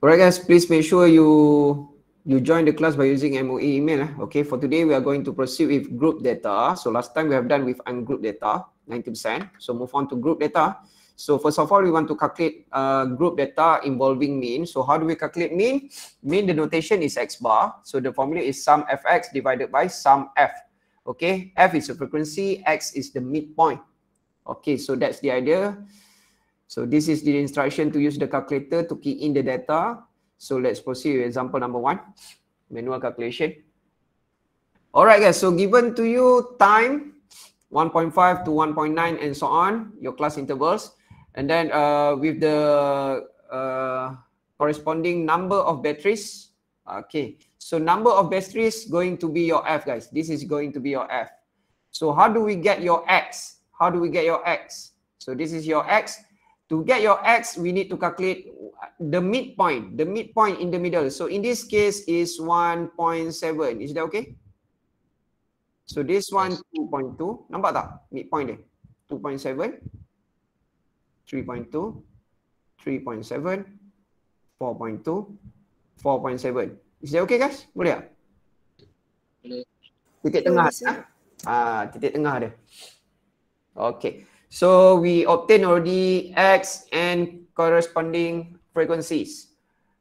Alright guys, please make sure you you join the class by using MOE email. Eh? Okay, for today we are going to proceed with group data. So last time we have done with ungroup data, 90%. So move on to group data. So first of all, we want to calculate uh, group data involving mean. So how do we calculate mean? Mean the notation is x bar. So the formula is sum fx divided by sum f. Okay, f is the frequency, x is the midpoint. Okay, so that's the idea. So this is the instruction to use the calculator to key in the data. So let's proceed with example number one, manual calculation. All right, guys. So given to you time 1.5 to 1.9 and so on, your class intervals. And then uh, with the uh, corresponding number of batteries. Okay. So number of batteries going to be your F, guys. This is going to be your F. So how do we get your X? How do we get your X? So this is your X to get your x we need to calculate the midpoint the midpoint in the middle so in this case is 1.7 is that okay so this one 2.2 nampak tak midpoint dia 2.7 3.2 3.7 4.2 4.7 is that okay guys boleh tak boleh titik tengah ah. ah titik tengah dia okay So we obtain already x and corresponding frequencies.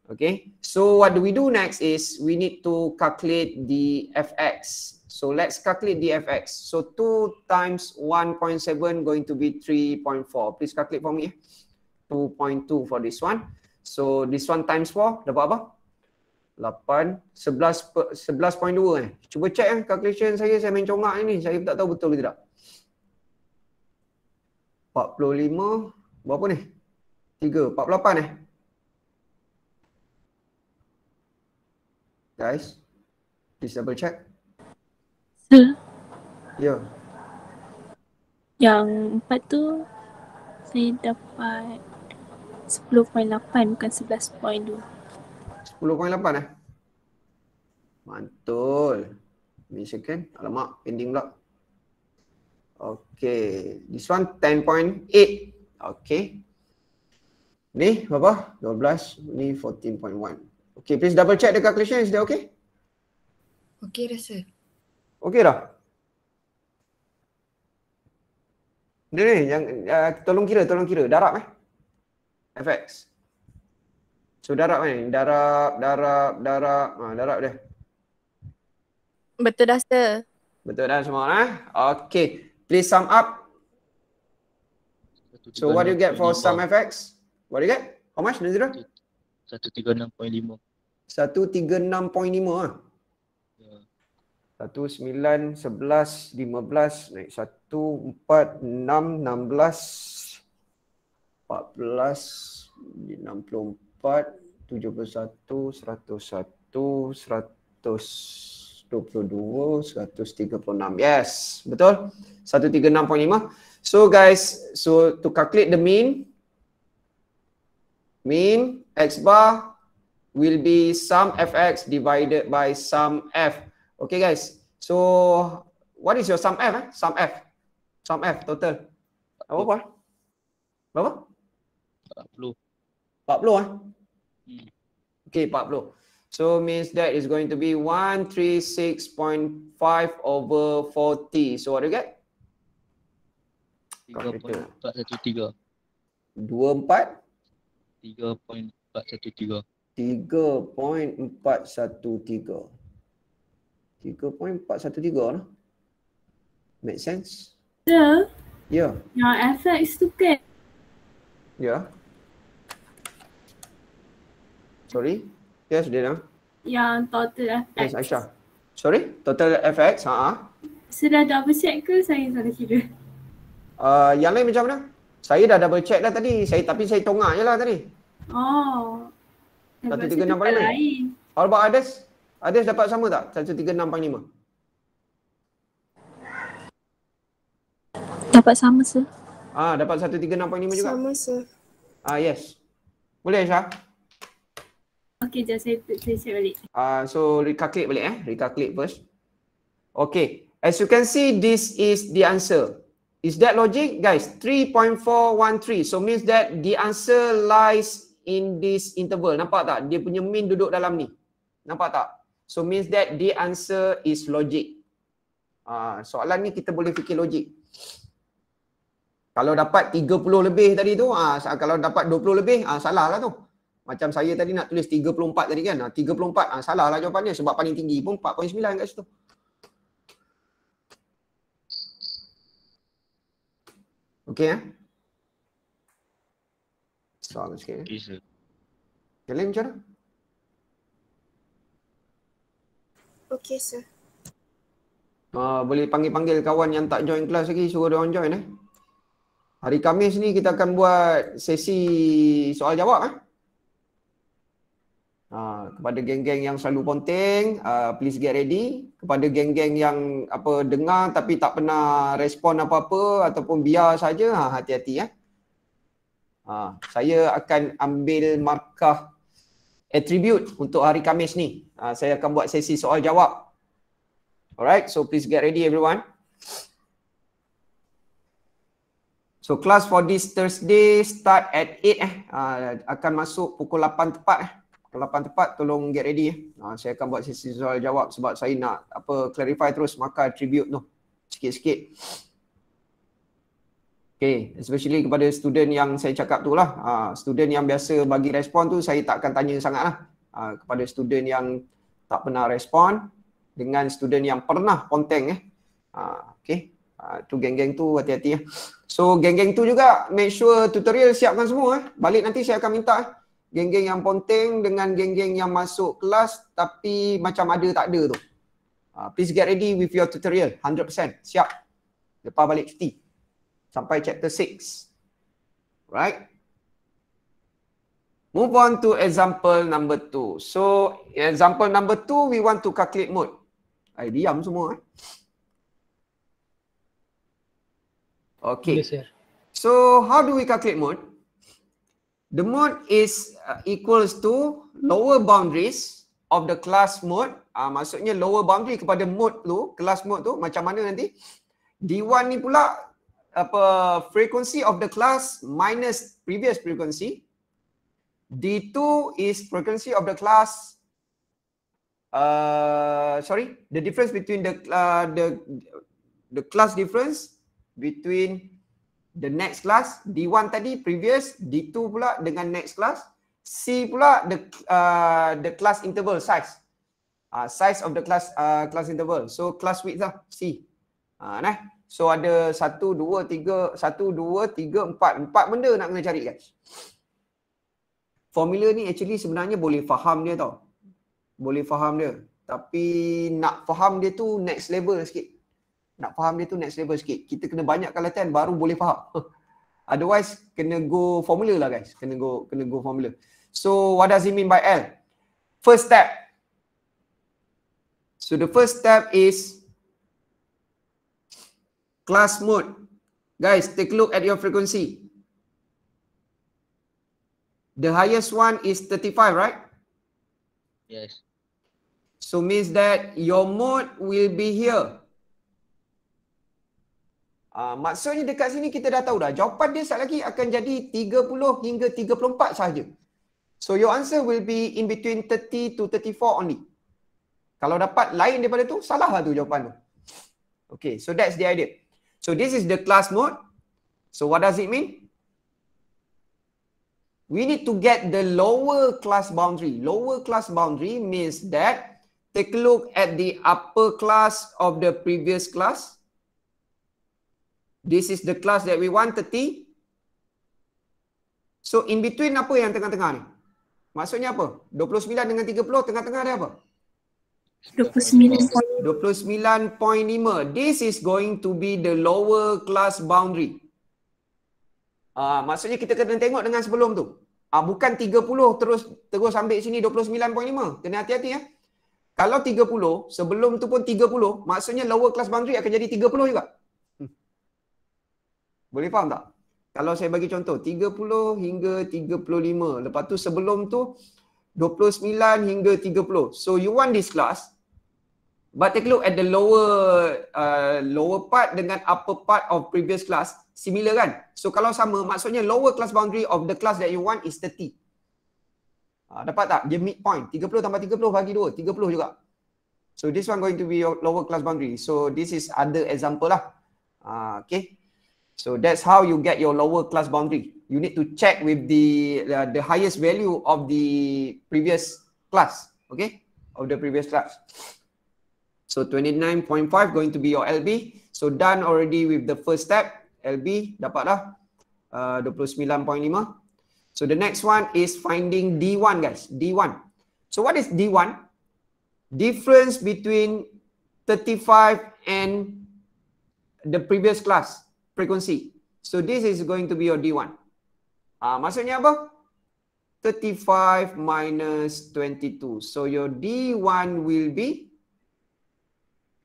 Okay, so what do we do next is we need to calculate the fx. So let's calculate the fx. So 2 times 1.7 going to be 3.4. Please calculate for me. 2.2 for this one. So this one times 4, dapat apa? 8, 11.2 11 eh. Cuba check eh, calculation saya, saya main congak ni. Saya tak tahu betul ke tidak. 11.2. 45 berapa ni? 3 48 eh. Guys, please double check. Sir. Ya. Yang empat tu saya dapat 10.8 bukan 11.2. 10.8 eh? Mantul. Ini second. Alamak, pending pula. Okay, this one 10.8. Okay. Ni berapa? 12, ni 14.1. Okay, please double check the calculation. Is that okay? Okay dah, sir. Okay dah? Ni ni, yang, uh, tolong kira, tolong kira. Darab eh? FX. So darab kan? Eh? Darab, darab, darab. Ha, darab dia. Betul dah, sir. Betul dah semua. lah. Okay please sum up. So what do you get for sum FX? What do you get? How much Nazira? 136.5. 136.5 lah. 19, 11, 15, naik 1, 4, 6, 16, 14, 64, 71, 101, 100, 100, 132, 136. Yes, betul. 136.5. So guys, so to calculate the mean, mean X bar will be sum FX divided by sum F. Okay guys, so what is your sum F? Eh? Sum F, sum F total. Apa? Apa? Berapa? 40. 40 eh? Hmm. Okay, 40. So means that is going to be 136.5 over 40. So what do you get? 3413 3.413 3.413 3.413 Make sense? Yeah. Yeah. Your FX to get. Yeah. Sorry. Yes, Diana. Yang total FX. Yes, Aisyah. Sorry, total FX. Ha. Sudah double check ke saya salah kira? Uh, yang lain macam mana? Saya dah double check dah tadi. Saya tapi saya tongak je lah tadi. Oh. Satu tiga enam paling lain. How about others? Others dapat sama tak? Satu tiga enam paling lima. Dapat sama sir. Ah, dapat satu tiga enam paling lima juga. Sama sir. Ah yes. Boleh Aisyah? Okay, jom saya, saya share balik. Ah, uh, so recalculate balik eh. Recalculate first. Okay. As you can see, this is the answer. Is that logic? Guys, 3.413. So means that the answer lies in this interval. Nampak tak? Dia punya mean duduk dalam ni. Nampak tak? So means that the answer is logic. Ah, soalan ni kita boleh fikir logik. Kalau dapat 30 lebih tadi tu, ah, kalau dapat 20 lebih, ah, salah lah tu. Macam saya tadi nak tulis 34 tadi kan. 34 ha, salah lah jawapannya sebab paling tinggi pun 4.9 kat situ. Okey eh. Soalan sikit. Eh? Okay, sir. macam mana? Okey, sir. Uh, boleh panggil-panggil kawan yang tak join kelas lagi, suruh dia join eh. Hari Khamis ni kita akan buat sesi soal jawab eh. Uh, kepada geng-geng yang selalu ponteng, uh, please get ready. Kepada geng-geng yang apa dengar tapi tak pernah respon apa-apa ataupun biar saja, ha, hati-hati ya. Eh. Ha, saya akan ambil markah attribute untuk hari Kamis ni. Ha, saya akan buat sesi soal jawab. Alright, so please get ready everyone. So class for this Thursday start at 8 eh. Ha, akan masuk pukul 8 tepat eh. Kelapan tepat tolong get ready ya. uh, Saya akan buat sesi soal jawab sebab saya nak apa clarify terus maka tribute tu Sikit-sikit Okay, especially kepada student yang saya cakap tu lah uh, Student yang biasa bagi respon tu saya tak akan tanya sangat lah uh, Kepada student yang tak pernah respon Dengan student yang pernah konteng eh uh, Okay, uh, tu geng-geng tu hati-hati ya So geng-geng tu juga make sure tutorial siapkan semua eh Balik nanti saya akan minta eh geng-geng yang ponteng dengan geng-geng yang masuk kelas tapi macam ada tak ada tu. Uh, please get ready with your tutorial 100%. Siap. Lepas balik cuti. Sampai chapter 6. Right? Move on to example number 2. So, example number 2 we want to calculate mode. Ai diam semua. Eh? Okay. Yes, So, how do we calculate mode? The mode is uh, equals to lower boundaries of the class mode. Uh, maksudnya lower boundary kepada mode tu, class mode tu macam mana nanti? D1 ni pula apa frequency of the class minus previous frequency. D2 is frequency of the class uh, sorry, the difference between the uh, the the class difference between the next class D1 tadi previous D2 pula dengan next class C pula the uh, the class interval size uh, size of the class uh, class interval so class width lah C uh, nah so ada 1 2 3 1 2 3 4 empat benda nak kena cari guys formula ni actually sebenarnya boleh faham dia tau boleh faham dia tapi nak faham dia tu next level sikit nak faham dia tu next level sikit. Kita kena banyakkan latihan baru boleh faham. Otherwise kena go formula lah guys. Kena go kena go formula. So what does it mean by L? First step. So the first step is class mode. Guys, take a look at your frequency. The highest one is 35, right? Yes. So means that your mode will be here. Ah, maksudnya dekat sini kita dah tahu dah jawapan dia sekali lagi akan jadi 30 hingga 34 sahaja. So your answer will be in between 30 to 34 only. Kalau dapat lain daripada tu, salah lah tu jawapan tu. Okay, so that's the idea. So this is the class mode. So what does it mean? We need to get the lower class boundary. Lower class boundary means that take a look at the upper class of the previous class. This is the class that we want, 30. So in between apa yang tengah-tengah ni? Maksudnya apa? 29 dengan 30, tengah-tengah dia apa? 29.5. This is going to be the lower class boundary. Uh, maksudnya kita kena tengok dengan sebelum tu. Uh, bukan 30 terus terus ambil sini 29.5. Kena hati-hati ya. Kalau 30, sebelum tu pun 30, maksudnya lower class boundary akan jadi 30 juga. Boleh faham tak? Kalau saya bagi contoh 30 hingga 35. Lepas tu sebelum tu 29 hingga 30. So you want this class but take look at the lower uh, lower part dengan upper part of previous class similar kan? So kalau sama maksudnya lower class boundary of the class that you want is 30. Uh, ah, dapat tak? Dia midpoint. 30 tambah 30 bagi 2. 30 juga. So this one going to be your lower class boundary. So this is other example lah. Uh, okay. So that's how you get your lower class boundary. You need to check with the uh, the highest value of the previous class, okay? Of the previous class. So 29.5 going to be your LB. So done already with the first step, LB dapat dapatlah uh, 29.5. So the next one is finding D1 guys, D1. So what is D1? Difference between 35 and the previous class frequency. So this is going to be your D1. Uh, ah, maksudnya apa? 35 minus 22. So your D1 will be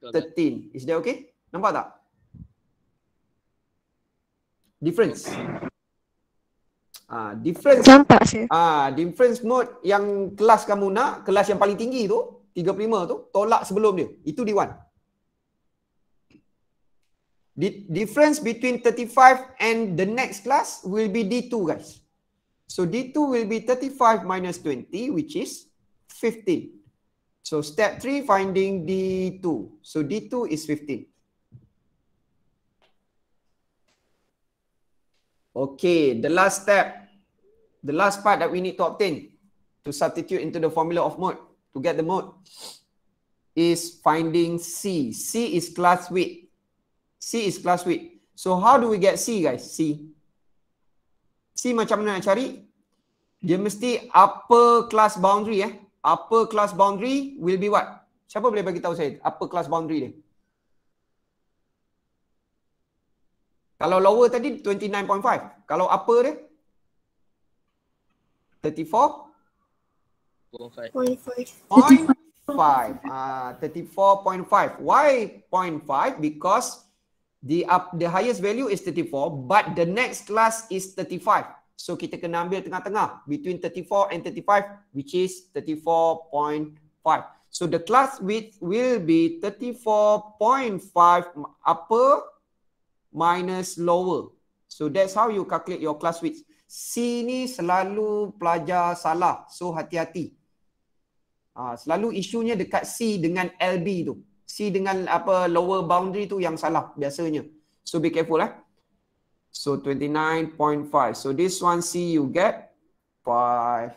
13. Is that okay? Nampak tak? Difference. Ah, uh, difference. Nampak sih. Ah, uh, difference mode yang kelas kamu nak, kelas yang paling tinggi tu, 35 tu, tolak sebelum dia. Itu D1. The difference between 35 and the next class will be D2 guys. So D2 will be 35 minus 20 which is 15. So step 3 finding D2. So D2 is 15. Okay, the last step. The last part that we need to obtain to substitute into the formula of mode to get the mode is finding C. C is class width. C is class width. So how do we get C guys? C. C macam mana nak cari? Dia mesti upper class boundary eh. Upper class boundary will be what? Siapa boleh bagi tahu saya upper class boundary dia? Kalau lower tadi 29.5. Kalau upper dia? 34? 0.5. 0.5. Uh, 34.5. Why 0.5? Because the up, the highest value is 34 but the next class is 35 so kita kena ambil tengah-tengah between 34 and 35 which is 34.5 so the class width will be 34.5 upper minus lower so that's how you calculate your class width sini selalu pelajar salah so hati-hati uh, selalu isunya dekat C dengan LB tu C dengan apa lower boundary tu yang salah biasanya. So be careful lah. So 29.5. So this one C you get 5.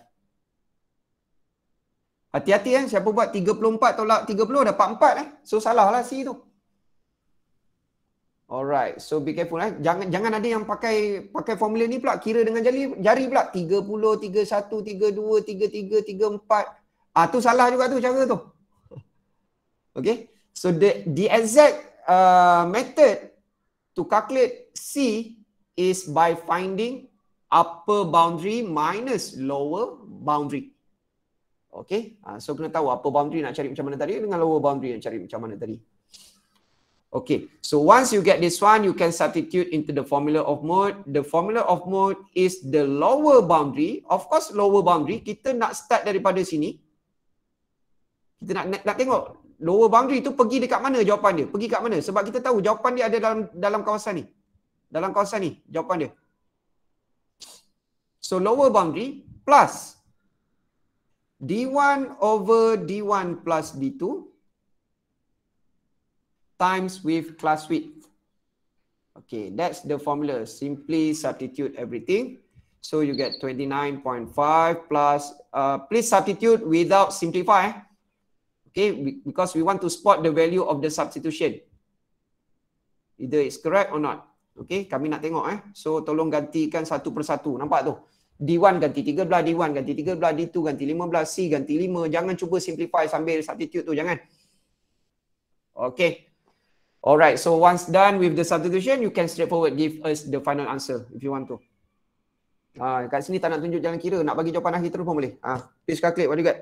Hati-hati kan siapa buat 34 tolak 30 dapat 4 eh. So salah lah C tu. Alright, so be careful lah. Jangan jangan ada yang pakai pakai formula ni pula kira dengan jari jari pula 30 31 32 33 34. Ah tu salah juga tu cara tu. Okay. So the the exact uh, method to calculate C is by finding upper boundary minus lower boundary. Okay, uh, so kena tahu upper boundary nak cari macam mana tadi dengan lower boundary nak cari macam mana tadi. Okay, so once you get this one, you can substitute into the formula of mode. The formula of mode is the lower boundary. Of course, lower boundary, kita nak start daripada sini. Kita nak, nak, nak tengok lower boundary tu pergi dekat mana jawapan dia? Pergi kat mana? Sebab kita tahu jawapan dia ada dalam dalam kawasan ni. Dalam kawasan ni jawapan dia. So lower boundary plus D1 over D1 plus D2 times with class width. Okay, that's the formula. Simply substitute everything. So you get 29.5 plus, uh, please substitute without simplify. Eh? Okay, because we want to spot the value of the substitution. Either it's correct or not. Okay, kami nak tengok eh. So, tolong gantikan satu persatu. Nampak tu? D1 ganti belah, D1 ganti belah, D2 ganti belah, C ganti 5. Jangan cuba simplify sambil substitute tu. Jangan. Okay. Alright, so once done with the substitution, you can straightforward give us the final answer if you want to. Ah, uh, kat sini tak nak tunjuk jalan kira, nak bagi jawapan akhir terus pun boleh. Ah, uh, please calculate what you got.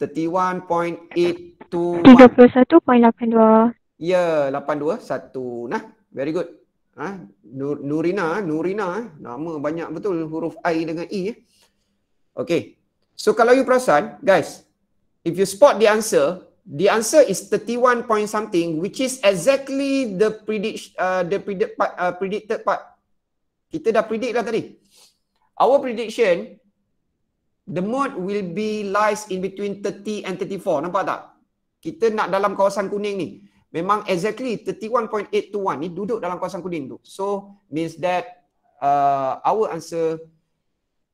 31.82 Ya, 821 Nah, very good ha? Nurina, Nurina eh. Nama banyak betul huruf I dengan I. E, eh. Okay So kalau you perasan, guys If you spot the answer The answer is 31 point something Which is exactly the predict, uh, the predict part, uh, predicted part Kita dah predict lah tadi Our prediction the mode will be lies in between 30 and 34. Nampak tak? Kita nak dalam kawasan kuning ni. Memang exactly 31.821 ni duduk dalam kawasan kuning tu. So means that uh, our answer,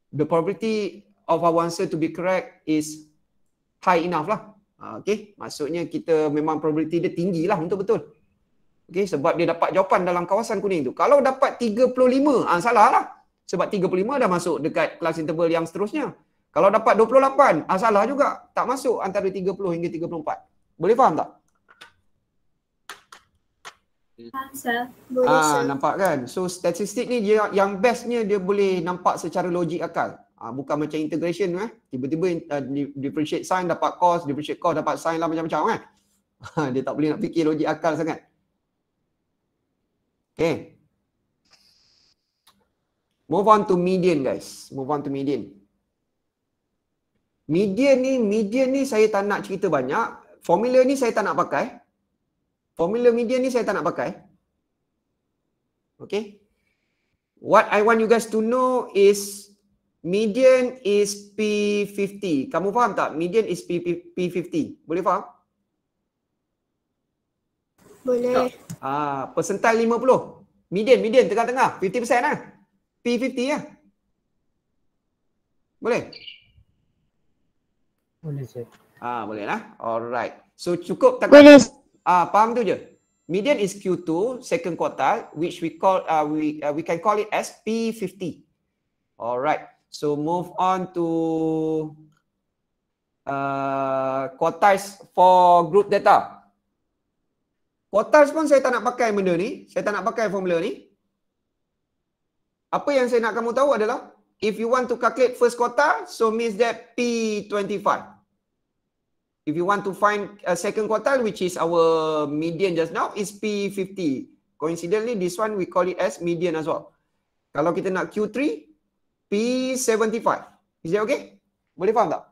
the probability of our answer to be correct is high enough lah. Ah, okay, maksudnya kita memang probability dia tinggi lah untuk betul. Okay, sebab dia dapat jawapan dalam kawasan kuning tu. Kalau dapat 35, ah, salah lah. Sebab 35 dah masuk dekat kelas interval yang seterusnya. Kalau dapat 28, ah, salah juga. Tak masuk antara 30 hingga 34. Boleh faham tak? Faham, sir. Boleh, ah, sir. Nampak kan? So, statistik ni dia yang bestnya dia boleh nampak secara logik akal. Ha, bukan macam integration eh. Tiba-tiba uh, differentiate sign dapat cos, differentiate cos dapat sign lah macam-macam kan. dia tak boleh nak fikir logik akal sangat. Okay. Move on to median guys. Move on to median media ni media ni saya tak nak cerita banyak formula ni saya tak nak pakai formula media ni saya tak nak pakai okay what i want you guys to know is median is p50 kamu faham tak median is p50 boleh faham boleh ah uh, persental 50 median median tengah-tengah 50% lah p50 ya lah. boleh boleh je. Ah, ha, boleh lah. Alright. So cukup tak? Boleh. Ah, faham tu je. Median is Q2, second quarter, which we call, uh, we, uh, we can call it as P50. Alright. So move on to uh, quartiles for group data. Quartiles pun saya tak nak pakai benda ni. Saya tak nak pakai formula ni. Apa yang saya nak kamu tahu adalah if you want to calculate first quarter, so means that P25 if you want to find a second quartile, which is our median just now, is P50. Coincidentally, this one we call it as median as well. Kalau kita nak Q3, P75. Is that okay? Boleh faham tak?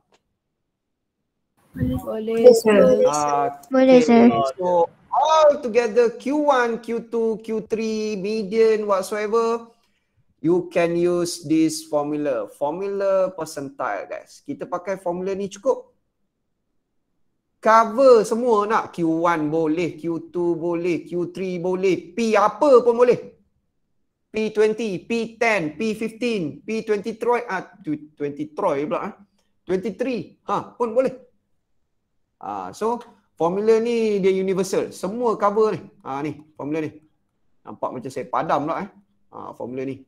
Boleh, boleh. Boleh, ah, sir. So, all together, Q1, Q2, Q3, median, whatsoever, you can use this formula. Formula percentile, guys. Kita pakai formula ni cukup cover semua nak Q1 boleh, Q2 boleh, Q3 boleh, P apa pun boleh. P20, P10, P15, P23, ah 20 Troy pula ah. 23 ha pun boleh. Ah so formula ni dia universal. Semua cover ni. Ah ni formula ni. Nampak macam saya padam pula eh. Ah formula ni.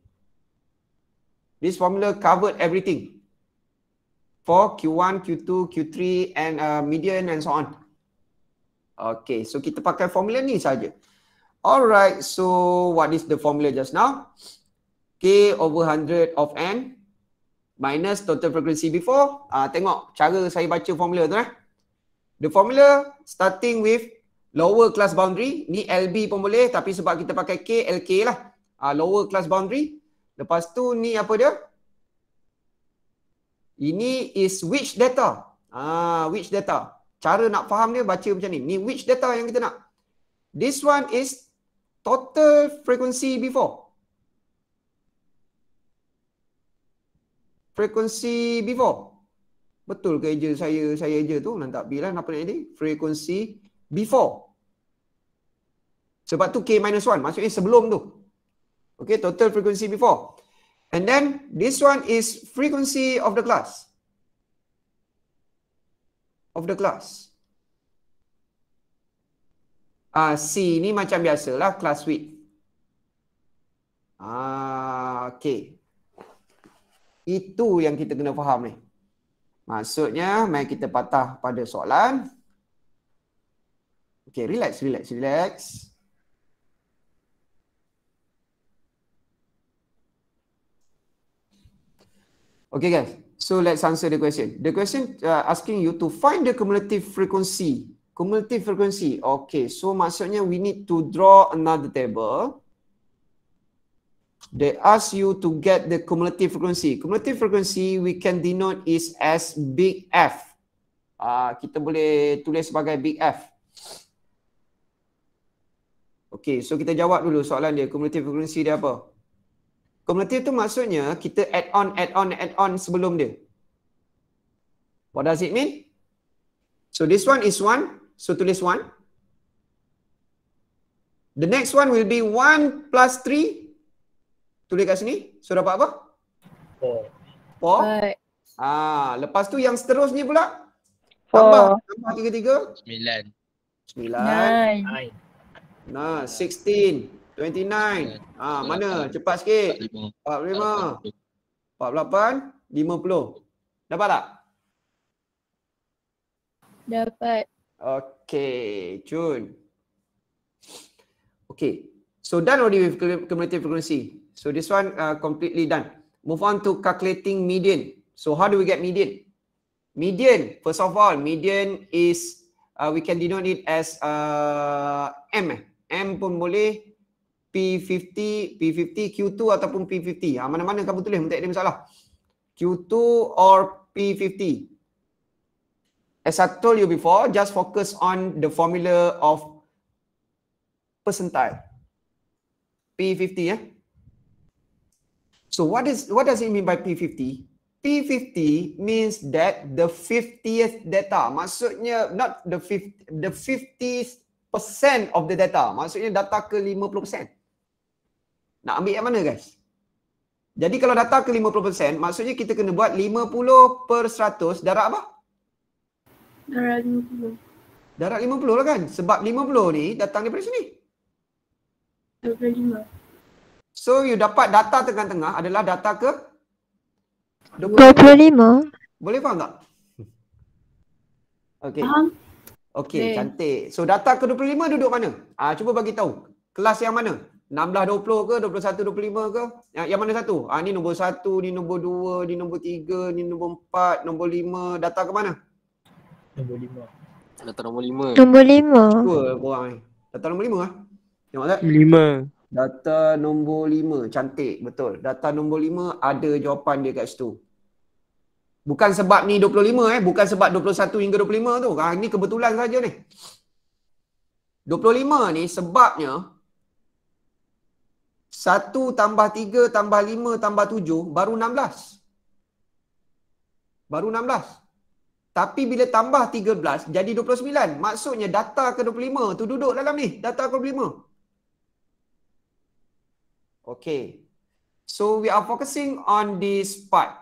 This formula covered everything. Q4, Q1, Q2, Q3 and uh, median and so on. Okay, so kita pakai formula ni saja. Alright, so what is the formula just now? K over 100 of N minus total frequency before. Uh, tengok cara saya baca formula tu lah. The formula starting with lower class boundary. Ni LB pun boleh tapi sebab kita pakai K, LK lah. Uh, lower class boundary. Lepas tu ni apa dia? Ini is which data? Ah, which data? Cara nak faham dia baca macam ni. Ni which data yang kita nak? This one is total frequency before. Frequency before. Betul ke eja saya saya eja tu? Nanti bila, bilah apa nak Frequency before. Sebab tu K minus one, Maksudnya sebelum tu. Okay, total frequency before. And then this one is frequency of the class. Of the class. Uh, ah, C ni macam biasalah, class width. Ah, okay. Itu yang kita kena faham ni. Maksudnya, mari kita patah pada soalan. Okay, relax, relax, relax. Relax. Okay guys, so let's answer the question. The question uh, asking you to find the cumulative frequency. Cumulative frequency. Okay, so maksudnya we need to draw another table. They ask you to get the cumulative frequency. Cumulative frequency we can denote is as big F. Ah, uh, Kita boleh tulis sebagai big F. Okay, so kita jawab dulu soalan dia. Cumulative frequency dia apa? Cumulative tu maksudnya kita add on, add on, add on sebelum dia. What does it mean? So this one is one. So tulis one. The next one will be one plus three. Tulis kat sini. So dapat apa? Four. Ah, lepas tu yang seterusnya pula. Four. Tambah, tambah tiga-tiga. Sembilan. Sembilan. Nine. Nah, sixteen. 29. Ah, mana? Cepat sikit. 45. 48. 50. Dapat tak? Dapat. Okay. Cun. Okay. So done already with cumulative frequency. So this one uh, completely done. Move on to calculating median. So how do we get median? Median, first of all, median is, uh, we can denote it as uh, M. Eh? M pun boleh, P50, P50, Q2 ataupun P50. Ha, mana-mana kamu tulis, tak ada masalah. Q2 or P50. As I told you before, just focus on the formula of percentile. P50 ya. Eh? So what is what does it mean by P50? P50 means that the 50th data. Maksudnya not the 50 the 50th percent of the data. Maksudnya data ke 50%. Nak ambil yang mana guys? Jadi kalau data ke 50% maksudnya kita kena buat 50 per 100 darab apa? Darab 50. Darab 50 lah kan? Sebab 50 ni datang daripada sini. 25. So you dapat data tengah-tengah adalah data ke? 25. Boleh faham tak? Okay. Faham. Okay, okay, cantik. So data ke-25 duduk mana? Ah, cuba bagi tahu. Kelas yang mana? 16-20 ke 21-25 ke ya, yang mana satu ha, ni nombor satu ni nombor dua ni nombor tiga ni nombor empat nombor lima data ke mana nombor lima data nombor lima nombor lima dua korang ni data nombor lima lah tengok tak lima data nombor lima cantik betul data nombor lima ada jawapan dia kat situ bukan sebab ni 25 eh bukan sebab 21 hingga 25 tu ha, ni kebetulan saja ni 25 ni sebabnya satu tambah tiga tambah lima tambah tujuh baru enam belas. Baru enam belas. Tapi bila tambah tiga belas jadi dua puluh sembilan. Maksudnya data ke dua puluh lima tu duduk dalam ni. Data ke dua puluh lima. Okay. So we are focusing on this part.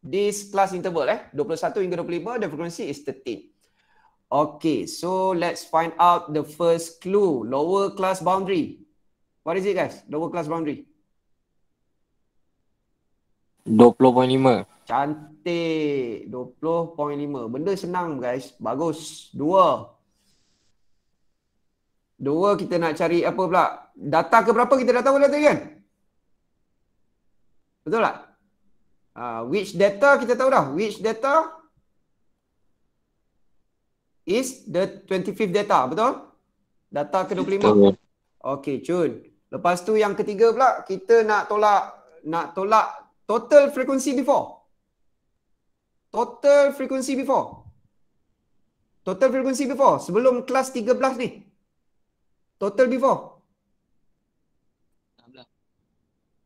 This class interval eh. Dua puluh satu hingga dua puluh lima. The frequency is thirteen. Okay, so let's find out the first clue. Lower class boundary. What is it guys? The class boundary. 20.5. Cantik. 20.5. Benda senang guys. Bagus. Dua. Dua kita nak cari apa pula? Data ke berapa kita dah tahu dah tadi kan? Betul tak? Uh, which data kita tahu dah? Which data is the 25th data? Betul? Data ke 25? Okay, cun. Lepas tu yang ketiga pula kita nak tolak nak tolak total frekuensi before. Total frekuensi before. Total frekuensi before sebelum kelas 13 ni. Total before. 16.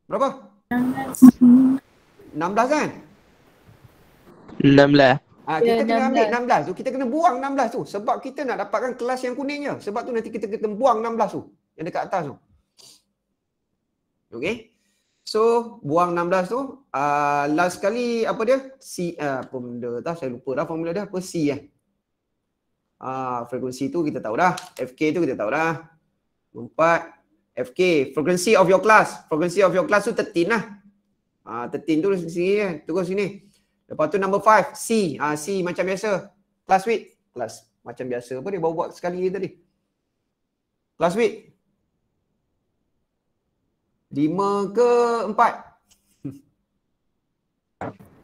Berapa? 16. 16 kan? 16. Ah ha, kita yeah, kena 16. ambil 16 tu. Kita kena buang 16 tu sebab kita nak dapatkan kelas yang kuningnya. Sebab tu nanti kita kena buang 16 tu yang dekat atas tu. Okay. So buang 16 tu uh, last kali apa dia? C uh, apa benda tak saya lupa dah formula dia apa C eh. Ah uh, frekuensi tu kita tahu dah. FK tu kita tahu dah. 4 FK frequency of your class. Frequency of your class tu 13 lah. Ah uh, 13 tu sini eh. Terus sini. Lepas tu number 5 C. Ah uh, C macam biasa. Class week. Class macam biasa apa dia bawa buat sekali tadi. Class week. Lima ke empat?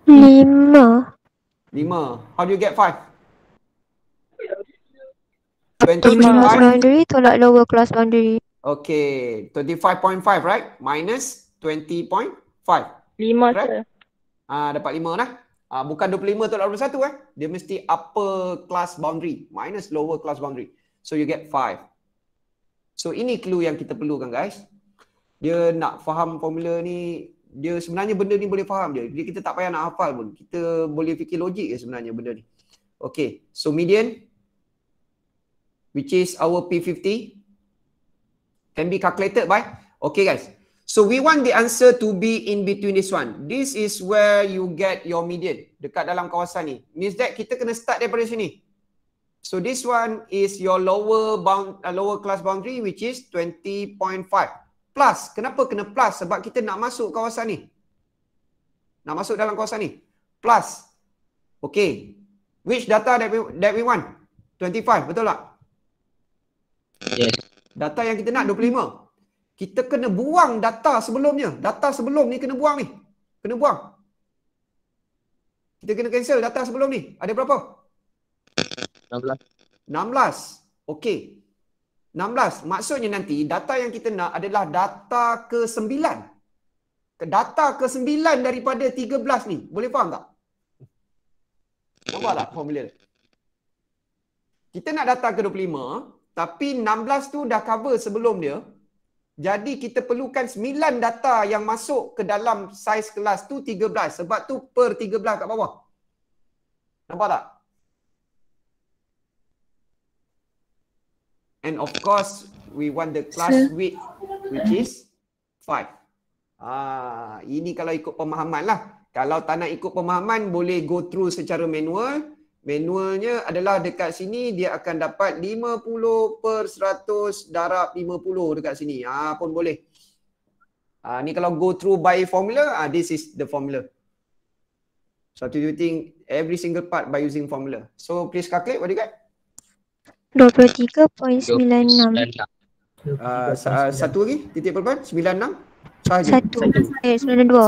Lima. Lima. How do you get five? 25. Tolak boundary, tolak lower class boundary. Okay. 25.5, right? Minus 20.5. Lima, five. sir. Ah, dapat lima lah. Ah, bukan 25 tolak 21 eh. Dia mesti upper class boundary. Minus lower class boundary. So you get five. So ini clue yang kita perlukan guys dia nak faham formula ni dia sebenarnya benda ni boleh faham je. Jadi kita tak payah nak hafal pun. Kita boleh fikir logik je sebenarnya benda ni. Okay. So median which is our P50 can be calculated by. Okay guys. So we want the answer to be in between this one. This is where you get your median dekat dalam kawasan ni. Means that kita kena start daripada sini. So this one is your lower bound uh, lower class boundary which is 20.5 plus. Kenapa kena plus? Sebab kita nak masuk kawasan ni. Nak masuk dalam kawasan ni. Plus. Okay. Which data that we, that we want? 25, betul tak? Yes. Data yang kita nak 25. Kita kena buang data sebelumnya. Data sebelum ni kena buang ni. Kena buang. Kita kena cancel data sebelum ni. Ada berapa? 16. 16. Okay. 16. Maksudnya nanti data yang kita nak adalah data ke-9. Data ke-9 daripada 13 ni. Boleh faham tak? Nampak tak formula? Kita nak data ke-25 tapi 16 tu dah cover sebelum dia. Jadi kita perlukan 9 data yang masuk ke dalam size kelas tu 13. Sebab tu per 13 kat bawah. Nampak tak? And of course, we want the class width which is 5. Ah, ini kalau ikut pemahaman lah. Kalau tak nak ikut pemahaman, boleh go through secara manual. Manualnya adalah dekat sini dia akan dapat 50 per 100 darab 50 dekat sini. Ah pun boleh. Ah ni kalau go through by formula, ah this is the formula. Substituting every single part by using formula. So please calculate what you get. 23.96 ah, ah, Satu lagi titik berapa? 96? Sahaja. Satu. Eh, sembilan dua.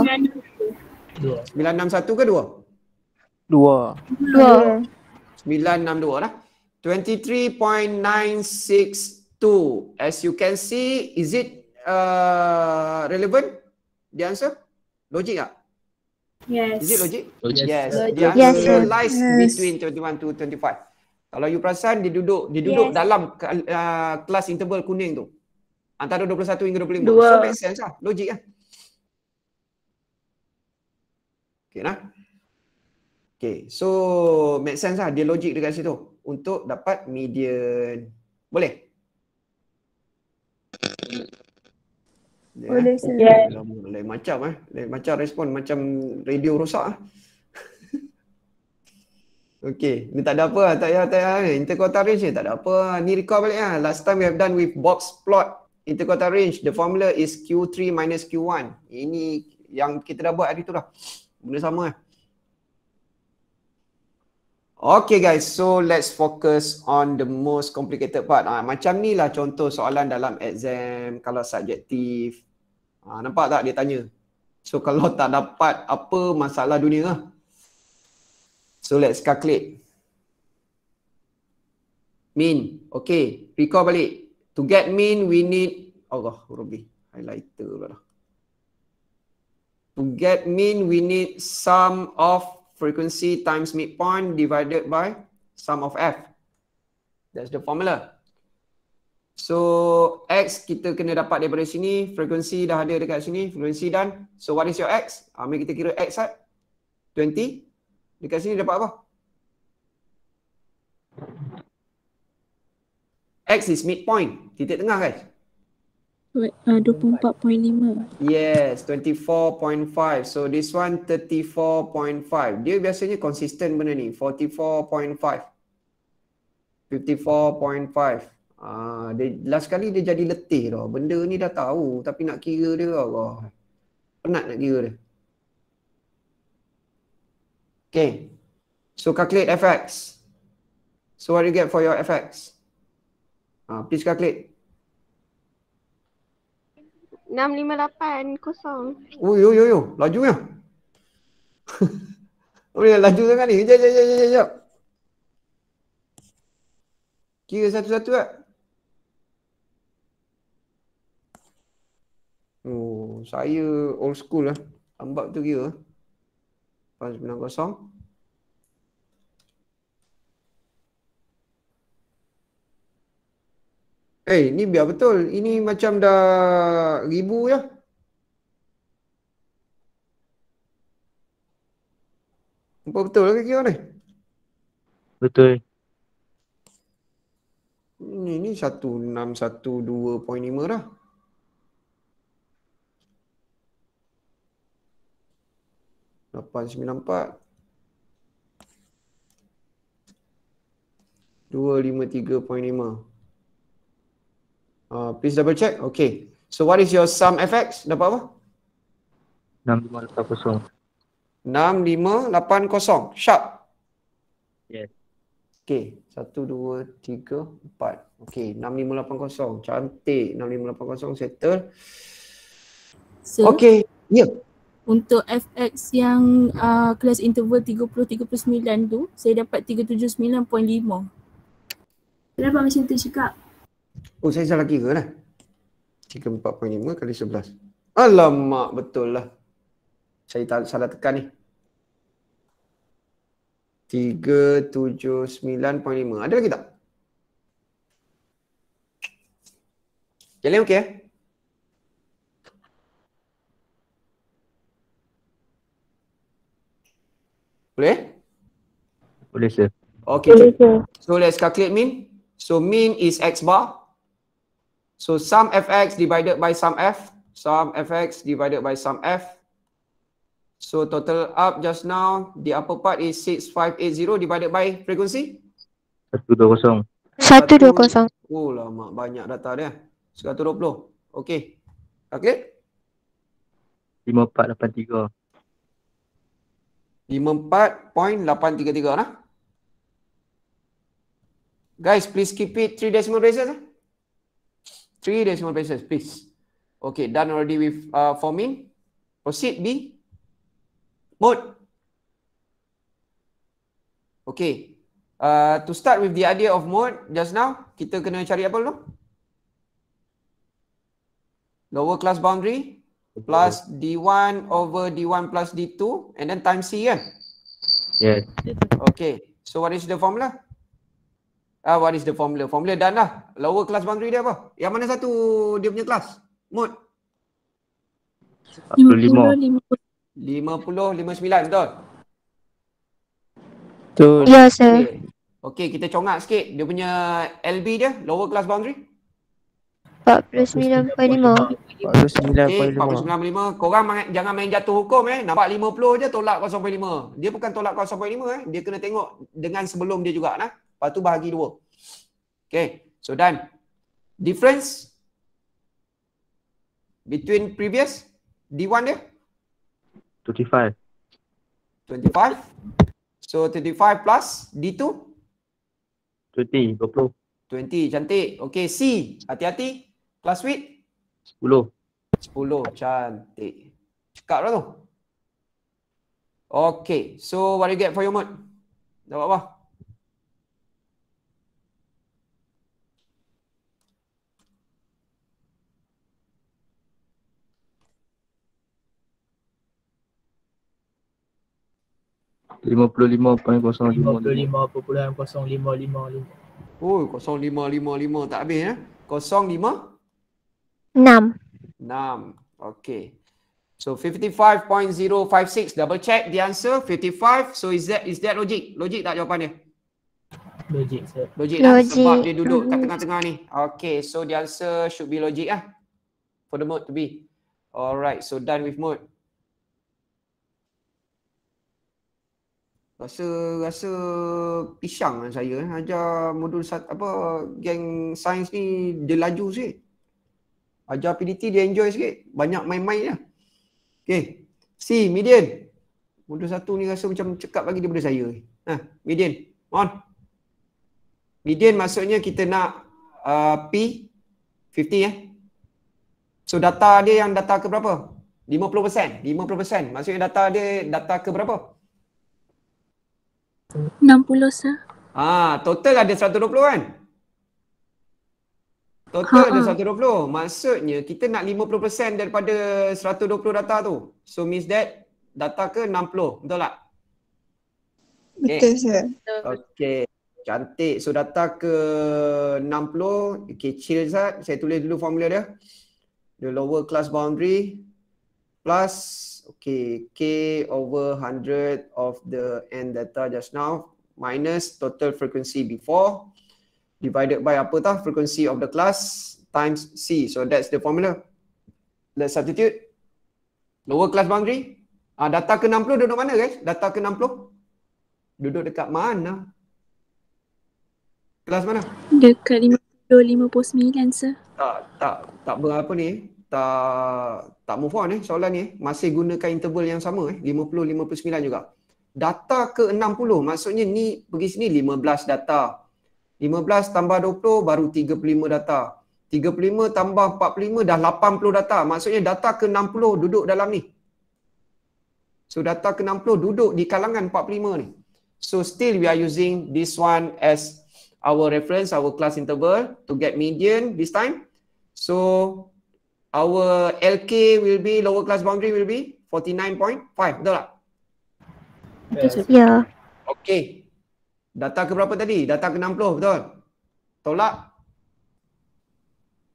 Sembilan enam satu ke dua? Dua. Dua. Sembilan enam dua lah Twenty three point nine six two. as you can see is it uh, relevant the answer Logik tak yes is it logik? yes yes, yes. yes. yes. yes. yes. yes. yes. yes. yes. between 21 to 25 kalau you perasan dia duduk dia duduk yes. dalam uh, kelas interval kuning tu. Antara 21 hingga 25. Dua. So make sense lah. Logik lah. Okay lah. Okay. So make sense lah. Dia logik dekat situ. Untuk dapat median. Boleh? Boleh eh? sih. Yeah. Lain macam eh. macam respon. Macam radio rosak ah. Okay, ni tak ada apa lah. Tak payah, tak payah. Eh. Interquartile range ni tak ada apa ah. Ni record balik lah. Last time we have done with box plot interquartile range. The formula is Q3 minus Q1. Ini yang kita dah buat hari tu lah. Benda sama lah. Eh. Okay guys, so let's focus on the most complicated part. Ha, macam ni lah contoh soalan dalam exam, kalau subjektif. Ha, nampak tak dia tanya? So kalau tak dapat apa masalah dunia lah. So let's calculate. Mean. Okay. Pika balik. To get mean, we need... Allah, Rabbi. Highlighter pula. To get mean, we need sum of frequency times midpoint divided by sum of F. That's the formula. So, X kita kena dapat daripada sini. Frequency dah ada dekat sini. Frequency done. So, what is your X? Ambil ah, kita kira X lah. Eh? 20. Dekat sini dapat apa? X is midpoint. Titik tengah guys. Ah, uh, 24.5 Yes, 24.5 So this one 34.5 Dia biasanya konsisten benda ni 44.5 54.5 Ah, dia, Last kali dia jadi letih tau Benda ni dah tahu tapi nak kira dia tau Penat nak kira dia Okay. So calculate fx. So what do you get for your fx? Uh, ah, please calculate. 6580. Oh, yo, yo, yo. Laju ya. Boleh ya, laju sangat ni. Sekejap, sekejap, sekejap, sekejap. Kira satu-satu tak? Ya? Oh, saya old school lah. Ya. Ambab tu kira Eh, hey, ni biar betul. Ini macam dah ribu ya. Nampak betul ke kira ni? Betul. Ini, ini 161.2.5 dah. Uh, please double check. Okay. So what is your sum FX? Dapat apa? 6580. 6580. Sharp. Yes. Okay. 1, 2, 3, 4. Okay. 6580. Cantik. 6580. Settle. So, okay. Ya. Yeah untuk FX yang uh, kelas interval 30-39 tu saya dapat 379.5 Kenapa macam tu cakap? Oh saya salah kira lah 34.5 kali 11 Alamak betul lah Saya tak salah tekan ni 379.5 ada lagi tak? Yang lain okey eh? Boleh? Boleh, sir. Okay. Boleh, sir. So, let's calculate mean. So, mean is x bar. So, sum fx divided by sum f. Sum fx divided by sum f. So, total up just now, the upper part is 6580 divided by frequency? 120. 120. Oh, lama. Banyak data dia. 120. Okay. Okay. 5483. 54.833 lah. Guys, please keep it three decimal places. Eh? Three decimal places, please. Okay, done already with uh, forming. Proceed B. Mode. Okay. Uh, to start with the idea of mode, just now, kita kena cari apa dulu? Lower class Boundary plus D1 over D1 plus D2 and then times C kan? Yes. Okay. So what is the formula? Ah, uh, what is the formula? Formula done lah. Lower class boundary dia apa? Yang mana satu dia punya kelas? Mode? 55. 59 betul? Betul. Ya, yes, sir. Okay. okay, kita congak sikit dia punya LB dia, lower class boundary. 49.5 eh, korang main, jangan main jatuh hukum eh nampak 50 je tolak 0.5 dia bukan tolak 0.5 eh dia kena tengok dengan sebelum dia juga nah lepas tu bahagi dua okey so done difference between previous D1 dia 25 25 so 25 plus D2 20 20 20 cantik Okay. C hati-hati Kelas week? Sepuluh. Sepuluh. Cantik. Cakap lah tu. Okay. So, what do you get for your mod? Dapat apa? Lah. lima puluh lima point kosong lima puluh lima kosong lima lima lima oh kosong lima lima lima tak habis ya kosong lima Enam. Enam. Okay. So 55.056. Double check the answer. 55. So is that is that logic? Logic tak jawapan dia? Logik, sir. Logik lah. Logik. Sebab dia duduk kat tengah-tengah ni. Okay. So the answer should be logic lah. For the mode to be. Alright. So done with mode. rasa rasa pisang lah saya ajar modul sat, apa geng sains ni dia laju sih Ajar PDT dia enjoy sikit. Banyak main-main lah. Okay. C, median. Modul satu ni rasa macam cekap lagi daripada saya. Ha, median. On. Median maksudnya kita nak uh, P 50 ya. Eh? So data dia yang data ke berapa? 50%. 50%. Maksudnya data dia data ke berapa? 60 sah. Ha, total ada 120 kan? Total ada ha, ada 120. Maksudnya kita nak 50% daripada 120 data tu. So means that data ke 60. Betul tak? Eh. Betul, okay. sir. Okay. Cantik. So data ke 60. Kecil, Zat. Saya tulis dulu formula dia. The lower class boundary plus okay, K over 100 of the N data just now minus total frequency before divided by apa tah frequency of the class times c so that's the formula let's substitute lower class boundary ah uh, data ke 60 duduk mana guys data ke 60 duduk dekat mana kelas mana dekat 50 59 sir tak tak tak berapa ni tak tak move on eh soalan ni eh. masih gunakan interval yang sama eh 50 59 juga data ke 60 maksudnya ni pergi sini 15 data 15 tambah 20 baru 35 data. 35 tambah 45 dah 80 data. Maksudnya data ke 60 duduk dalam ni. So data ke 60 duduk di kalangan 45 ni. So still we are using this one as our reference, our class interval to get median this time. So our LK will be, lower class boundary will be 49.5. Betul tak? Yes. Yeah. Okay. Data ke berapa tadi? Data ke 60 betul? Tolak.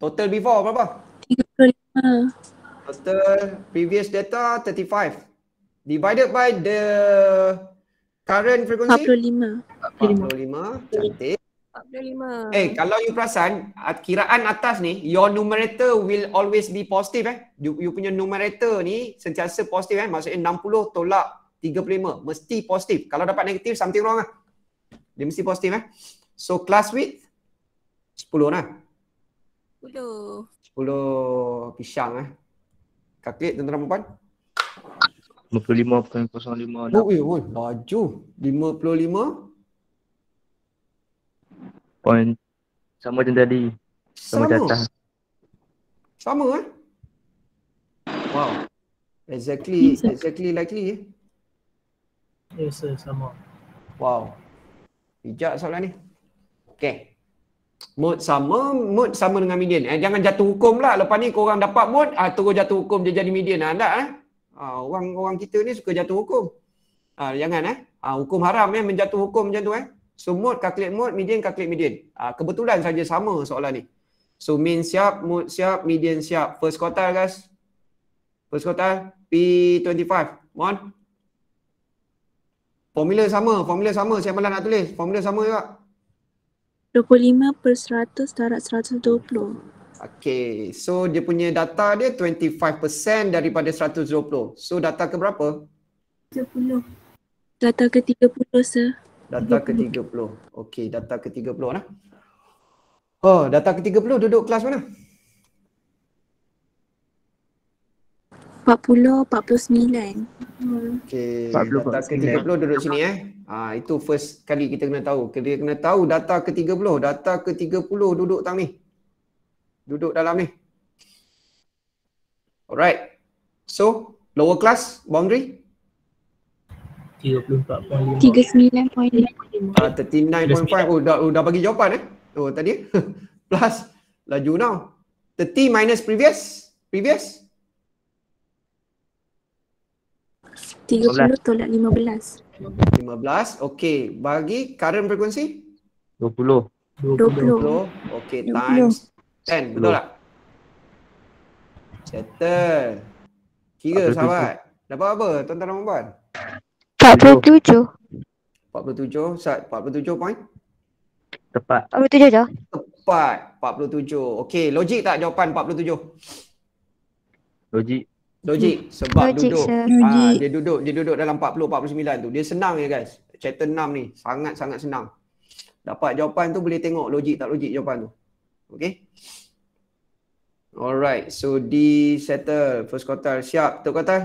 Total before berapa? 35. Total previous data 35. Divided by the current frequency? 45. 45. Cantik. 45. Eh, kalau you perasan, kiraan atas ni, your numerator will always be positive eh. You, you punya numerator ni sentiasa positif eh. Maksudnya 60 tolak 35. Mesti positif. Kalau dapat negatif, something wrong lah. Dia mesti positif eh. So class width 10 lah. 10. 10 pisang eh. Calculate tuan-tuan perempuan. 55.056. Oh, eh, oh, laju. 55. Point. Sama macam tadi. Sama. Sama, sama eh. Wow. Exactly, exactly likely eh. Yes, sir, sama. Wow. Bijak soalan ni. Okay. Mood sama, mood sama dengan median. Eh, jangan jatuh hukum lah. Lepas ni korang dapat mood, ah, terus jatuh hukum dia jadi median. Ah, tak, eh? ah, orang orang kita ni suka jatuh hukum. Ah, jangan eh. Ah, hukum haram eh, menjatuh hukum macam tu eh. So mood, calculate mood, median, calculate median. Ah, kebetulan saja sama soalan ni. So mean siap, mood siap, median siap. First quarter guys. First quarter, P25. mohon. Formula sama, formula sama saya malah nak tulis. Formula sama juga. 25 per 100 darat 120. Okay, so dia punya data dia 25% daripada 120. So data ke berapa? 30. Data ke 30, sir. Data ke 30. Okay, data ke 30 lah. Oh, data ke 30 duduk kelas mana? Kelas Hmm. Okay, 40, data ke 30 yeah. duduk sini eh. Ah ha, itu first kali kita kena tahu. Kita kena tahu data ke 30, data ke 30 duduk tang ni. Duduk dalam ni. Alright. So, lower class boundary 39.5. Ah uh, 39.5. Oh dah, oh dah bagi jawapan eh? Oh tadi plus laju now. 30 minus previous. Previous. 30 tolak 15. 15. Okey. Bagi current frekuensi? 20. 20. 20. Okey. Times 10. 10. Betul tak? Settle. Kira sahabat. Dapat apa tuan-tuan dan puan-puan? 47. 47. Sat, 47 point? Tepat. 47 je. Tepat. 47. Okey. Logik tak jawapan 47? Logik. Logik sebab Logik, duduk. Ah, ha, dia duduk, dia duduk dalam 40 49 tu. Dia senang ya guys. Chapter 6 ni sangat-sangat senang. Dapat jawapan tu boleh tengok logik tak logik jawapan tu. Okay. Alright. So D settle. First quarter. Siap. Third quarter.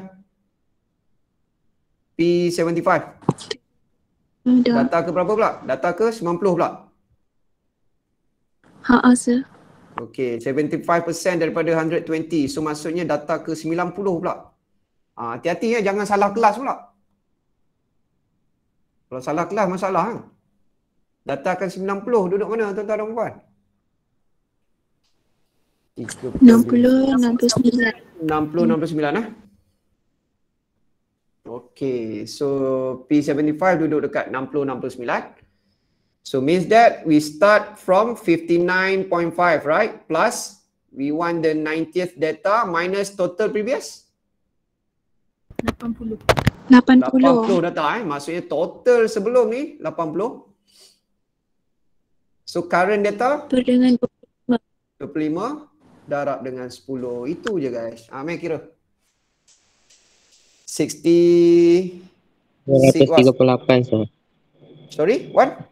P75. Data ke berapa pula? Data ke 90 pula? Ha, sir. Okay, 75% daripada 120. So maksudnya data ke 90 pula. Ha, hati-hati ya, jangan salah kelas pula. Kalau salah kelas masalah. Ha? Data akan 90 duduk mana tuan-tuan dan puan? 60-69 ah. Okay, so P75 duduk dekat 60-69 So means that we start from 59.5, right? Plus we want the 90th data minus total previous? 80. 80. 80 data eh. Maksudnya total sebelum ni 80. So current data? Dengan 25. 25 darab dengan 10. Itu je guys. Ha, ah, main kira. 60. 138 sir. Sorry, what?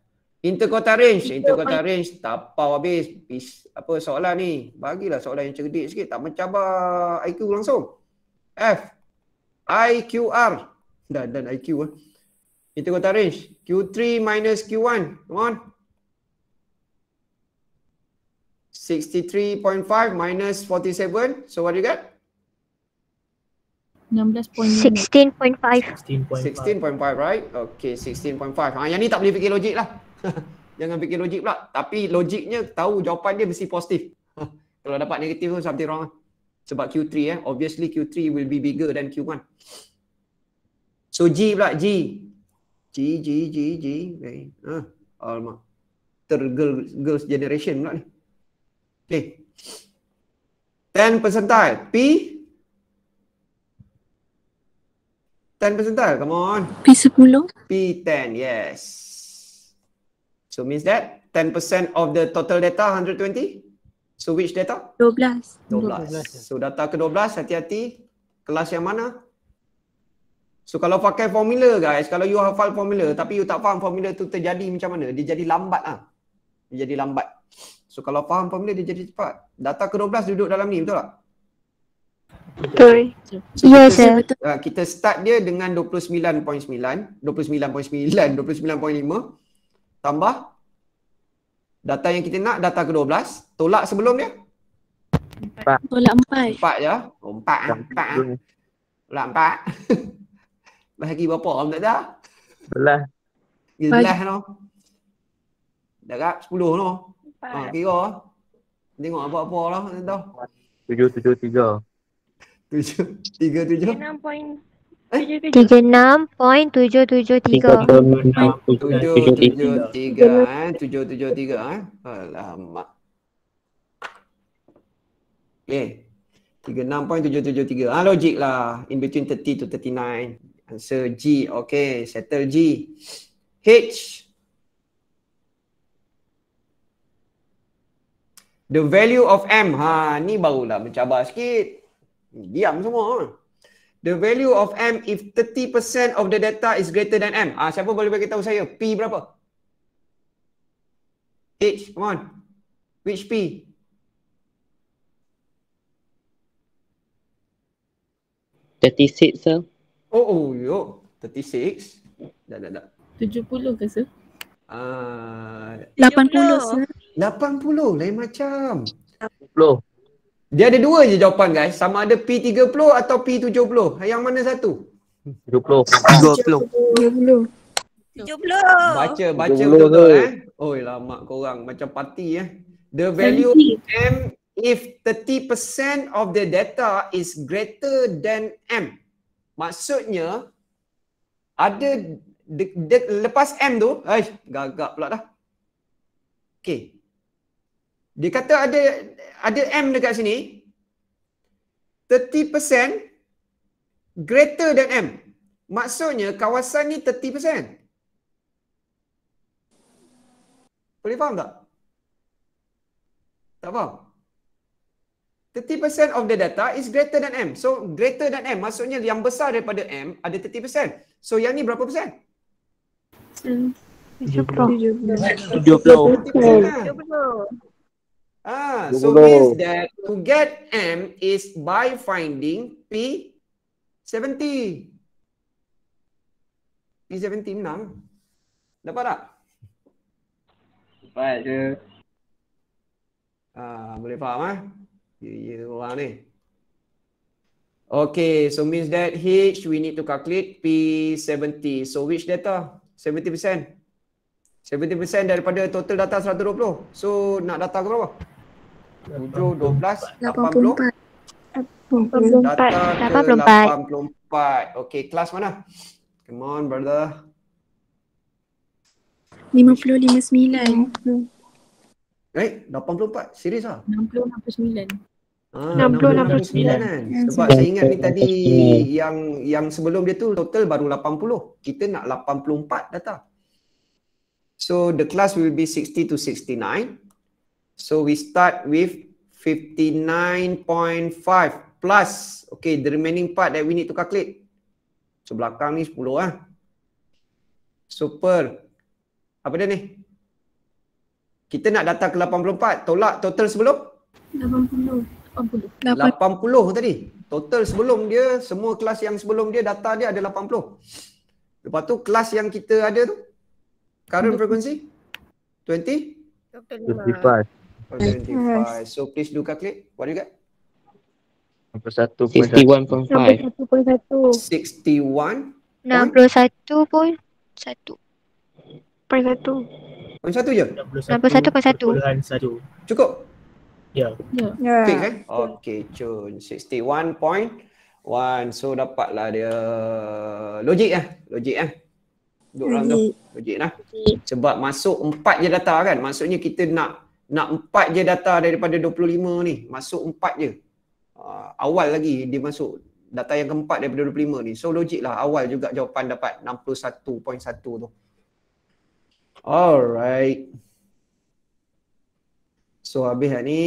Interkota range, interkota range tapau habis Pis, apa soalan ni? Bagilah soalan yang cerdik sikit, tak mencabar IQ langsung. F IQR dan dan IQ ah. Eh. Interkota range Q3 minus Q1. Come on. 63.5 minus 47. So what do you get? 16.5 16.5 right? Okay 16.5 Ah, Yang ni tak boleh fikir logik lah Jangan fikir logik pula. Tapi logiknya tahu jawapan dia mesti positif. Kalau dapat negatif pun something wrong. Sebab Q3 eh. Obviously Q3 will be bigger than Q1. So G pula. G. G, G, G, G. Okay. Uh, alamak. Tergirl, girls generation pula ni. Okay. 10 percentile. P. 10 percentile. Come on. P10. P10. Yes. So means that 10% of the total data 120. So which data? 12. 12. 12. So data ke 12 hati-hati kelas yang mana? So kalau pakai formula guys, kalau you hafal formula tapi you tak faham formula tu terjadi macam mana, dia jadi lambat ah. Dia jadi lambat. So kalau faham formula dia jadi cepat. Data ke-12 duduk dalam ni betul tak? Betul. Yes, ya, betul. Ah, kita start dia dengan 29.9, 29.9, 29.5 tambah data yang kita nak data ke-12 tolak sebelum dia empat. tolak empat empat ya, oh, empat ah. empat ah. tolak empat bahagi berapa orang tak tahu belah belah, belah no dekat sepuluh no ha, kira tengok apa-apa lah tak tahu tujuh tujuh tiga tujuh tiga tujuh enam poin tiga enam point tujuh tujuh tiga tujuh tujuh tiga tujuh tujuh tiga alamak okay tiga enam point tujuh tujuh tiga ah logik lah in between thirty to thirty nine answer G okay settle G H The value of M. Ha, ni barulah mencabar sikit. Diam semua. Ha. The value of M if 30% of the data is greater than M. Ah, siapa boleh bagi tahu saya P berapa? H, come on. Which P? Thirty six, sir. Oh, oh, yo, thirty six. Dah, dah, dah. Tujuh puluh kan sir? Ah, lapan puluh, sir. Lapan puluh, lain macam. Lapan puluh. Dia ada dua je jawapan guys. Sama ada P30 atau P70. Yang mana satu? 70. 70. 70. Baca, baca 70 betul, betul eh. Oi lah mak korang macam parti eh. The value M if 30% of the data is greater than M. Maksudnya ada de, de, lepas M tu, eh gagap pula dah. Okay, dia kata ada ada M dekat sini. 30% greater than M. Maksudnya kawasan ni 30%. Boleh faham tak? Tak faham? 30% of the data is greater than M. So greater than M maksudnya yang besar daripada M ada 30%. So yang ni berapa persen? 70. 70. 70. 70. 70. 70. Ah, so means that to get M is by finding p seventy. p seventy menang. Dapat tak? Dapat je. Ah, boleh faham ah? Ya, ya orang ni. Okay, so means that H we need to calculate P70. So which data? 70%. 70% daripada total data 120. So nak data ke berapa? Tujuh, dua belas, lapan puluh empat. Lapan Lapan puluh empat. Okay, kelas mana? Come on, brother. Lima puluh lima sembilan. Eh, 84? Serius lah? 60-69 60-69 kan? Sebab saya ingat ni tadi yang yang sebelum dia tu total baru 80 Kita nak 84 data So the class will be 60 to 69 So we start with 59.5 plus. Okay, the remaining part that we need to calculate. So belakang ni 10 lah. Super. Apa dia ni? Kita nak data ke 84. Tolak total sebelum? 80. 80, 80 tadi. Total sebelum dia, semua kelas yang sebelum dia, data dia ada 80. Lepas tu kelas yang kita ada tu, current frequency? 20? 25. So please do calculate. What do you got? 61.5 61. 61.1 61.1 61.1 je? 61.1 Cukup? Ya yeah. yeah. Fix eh? Ya. Okay cun 61.1 So dapatlah dia Logik lah Logik lah Duduk Logik. Logik lah Sebab masuk 4 je data kan Maksudnya kita nak nak empat je data daripada 25 ni masuk empat je uh, awal lagi dia masuk data yang keempat daripada 25 ni so logik lah awal juga jawapan dapat 61.1 tu alright so habis lah ni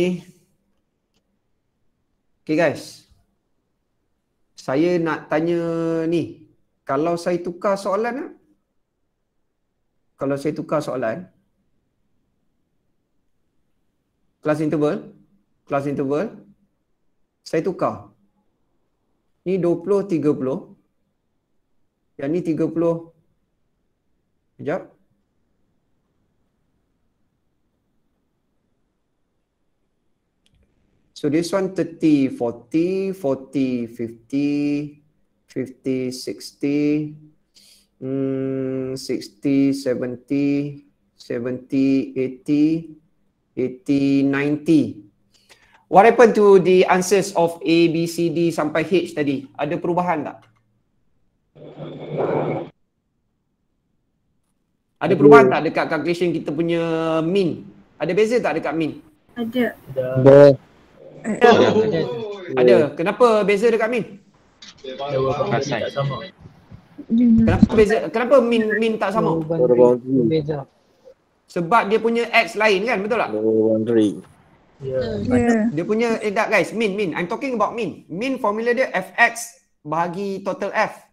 okay guys saya nak tanya ni kalau saya tukar soalan ah? kalau saya tukar soalan kelas interval kelas interval saya tukar ni 20 30 yang ni 30 kejap So this one 30, 40, 40, 50, 50, 60, 60, 70, 70, 80, 1890. What happened to the answers of A, B, C, D sampai H tadi? Ada perubahan tak? Ada perubahan tak dekat calculation kita punya mean? Ada beza tak dekat mean? Ada. Ada. Ada. Ada. Kenapa beza dekat mean? Kenapa beza? Kenapa min min tak sama? Beza sebab dia punya ads lain kan betul tak? No oh, wondering. Yeah. Hmm. yeah. Dia punya edak eh, guys, min min. I'm talking about min. Min formula dia fx bahagi total f.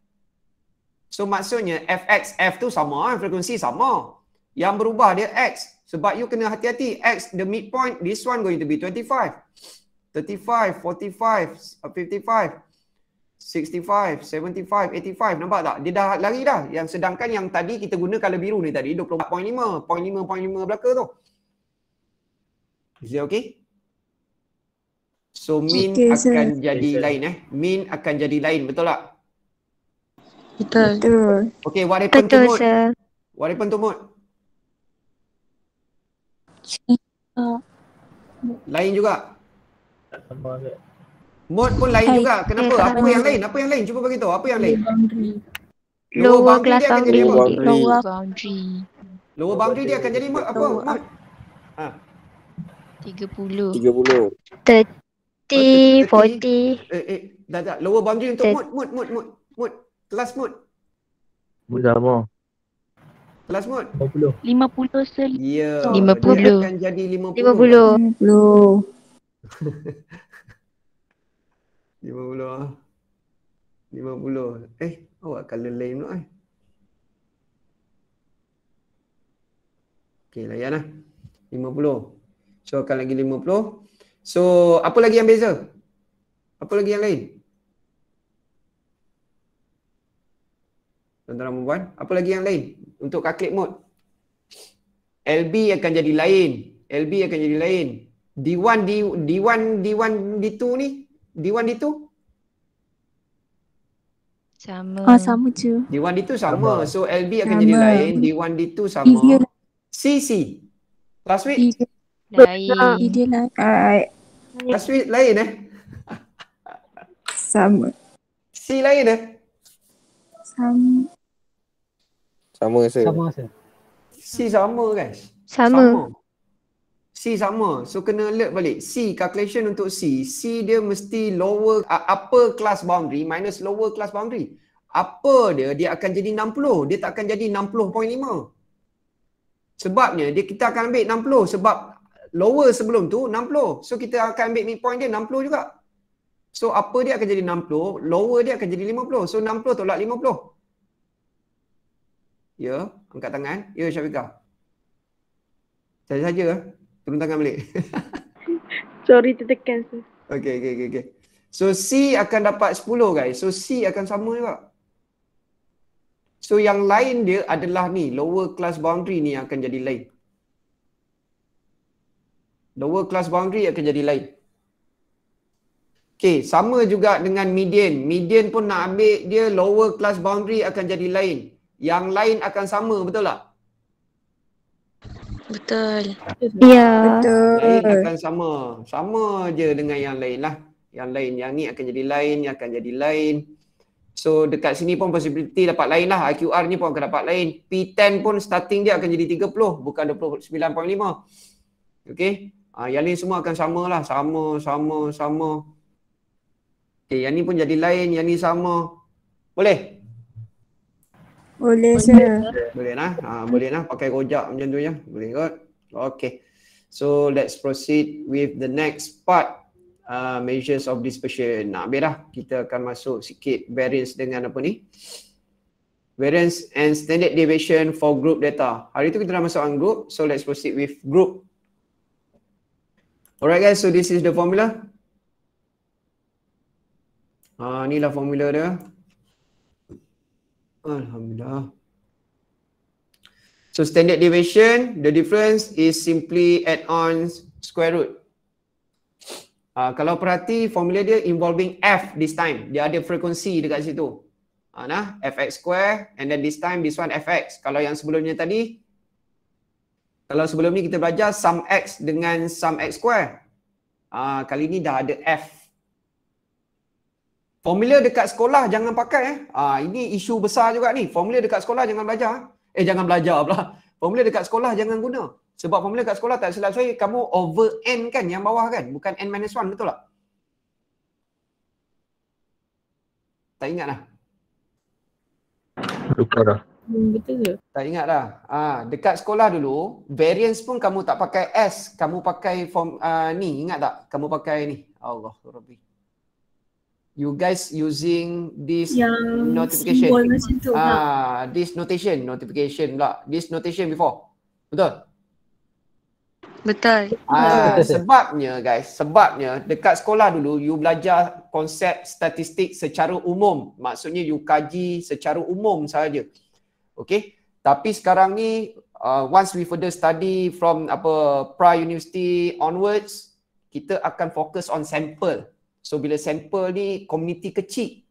So maksudnya fx f tu sama kan, frekuensi sama. Yang berubah dia x. Sebab you kena hati-hati x the midpoint this one going to be 25. 35, 45, 55. 65, 75, 85. Nampak tak? Dia dah lari dah. Yang sedangkan yang tadi kita guna kalau biru ni tadi 24.5. 0.5, 0.5 belaka tu. Is it okay? So mean okay, akan sir. jadi okay, lain eh. Mean akan jadi lain. Betul tak? Betul. Okay, what happened Betul, to Mut? What happened to Mut? Uh, lain juga? Tak sama mode pun lain juga kenapa eh, apa yang lain apa yang lain cuba bagi tahu apa yang lain lower boundary lower boundary, boundary. Dia akan jadi mode. lower boundary lower boundary dia akan jadi mode apa mode? ha 30 30 30 eh, eh, dah dah lower boundary untuk mode mode mode mode mode, mode. kelas mode mode sama kelas mode 50 50 sel ya yeah. 50 dia akan jadi 50 50 50 Lima puluh lah. Lima puluh. Eh, awak colour lain pula eh. Okay, layan lah. Lima puluh. So, akan lagi lima puluh. So, apa lagi yang beza? Apa lagi yang lain? Tuan-tuan perempuan, apa lagi yang lain untuk kaklik mode? LB akan jadi lain. LB akan jadi lain. D1, D1, D1, D2 ni D1 D2? Sama. oh, sama je. D1 D2 sama. So LB akan sama. jadi lain, D1 D2 sama. Easy. CC. Last week? Lain. Dia lain. Alright. Last week lain eh? Sama. C lain eh? Sama. Sama rasa. Sama rasa. C sama guys. Sama. sama. C sama. So kena alert balik. C calculation untuk C. C dia mesti lower uh, upper class boundary minus lower class boundary. Apa dia dia akan jadi 60. Dia tak akan jadi 60.5. Sebabnya dia kita akan ambil 60 sebab lower sebelum tu 60. So kita akan ambil midpoint dia 60 juga. So apa dia akan jadi 60, lower dia akan jadi 50. So 60 tolak 50. Ya, angkat tangan. Ya yeah, Syafiqah. Saya saja. Turun tangan balik. Sorry tertekan. Okay, okay, okay, okay. So C akan dapat 10 guys. So C akan sama juga. So yang lain dia adalah ni lower class boundary ni akan jadi lain. Lower class boundary akan jadi lain. Okay, sama juga dengan median. Median pun nak ambil dia lower class boundary akan jadi lain. Yang lain akan sama, betul tak? Betul. Ya. Betul. Lain akan sama. Sama je dengan yang lain lah. Yang lain yang ni akan jadi lain, yang akan jadi lain. So dekat sini pun possibility dapat lain lah. IQR ni pun akan dapat lain. P10 pun starting dia akan jadi 30 bukan 29.5. Okay. Ha, yang ni semua akan sama lah. Sama, sama, sama. Okay, yang ni pun jadi lain, yang ni sama. Boleh? Boleh, boleh saya. Boleh lah. Ha, ah, boleh lah. Pakai rojak macam tu ya. Boleh kot. Okay. So let's proceed with the next part. Uh, measures of dispersion. Nah, habis dah. Kita akan masuk sikit variance dengan apa ni. Variance and standard deviation for group data. Hari tu kita dah masuk on group. So let's proceed with group. Alright guys, so this is the formula. Ah, ni lah formula dia. Alhamdulillah. So standard deviation, the difference is simply add on square root. Uh, kalau perhati formula dia involving f this time. Dia ada frekuensi dekat situ. Uh, nah, fx square and then this time this one fx. Kalau yang sebelumnya tadi, kalau sebelum ni kita belajar sum x dengan sum x square. Uh, kali ni dah ada f Formula dekat sekolah jangan pakai eh. Ah ini isu besar juga ni. Formula dekat sekolah jangan belajar. Eh, eh jangan belajar pula. Formula dekat sekolah jangan guna. Sebab formula dekat sekolah tak silap saya kamu over n kan yang bawah kan? Bukan n minus 1 betul tak? Tak ingat lah. Lupa dah. Hmm, betul ke? Tak ingat lah. Ha, dekat sekolah dulu, variance pun kamu tak pakai S. Kamu pakai form uh, ni, ingat tak? Kamu pakai ni. Allah, Rabbi you guys using this yang notification ah ha? this notation notification lah this notation before betul betul ah sebabnya guys sebabnya dekat sekolah dulu you belajar konsep statistik secara umum maksudnya you kaji secara umum saja okey tapi sekarang ni uh, once we further study from apa prior university onwards kita akan fokus on sample So bila sampel ni community kecil,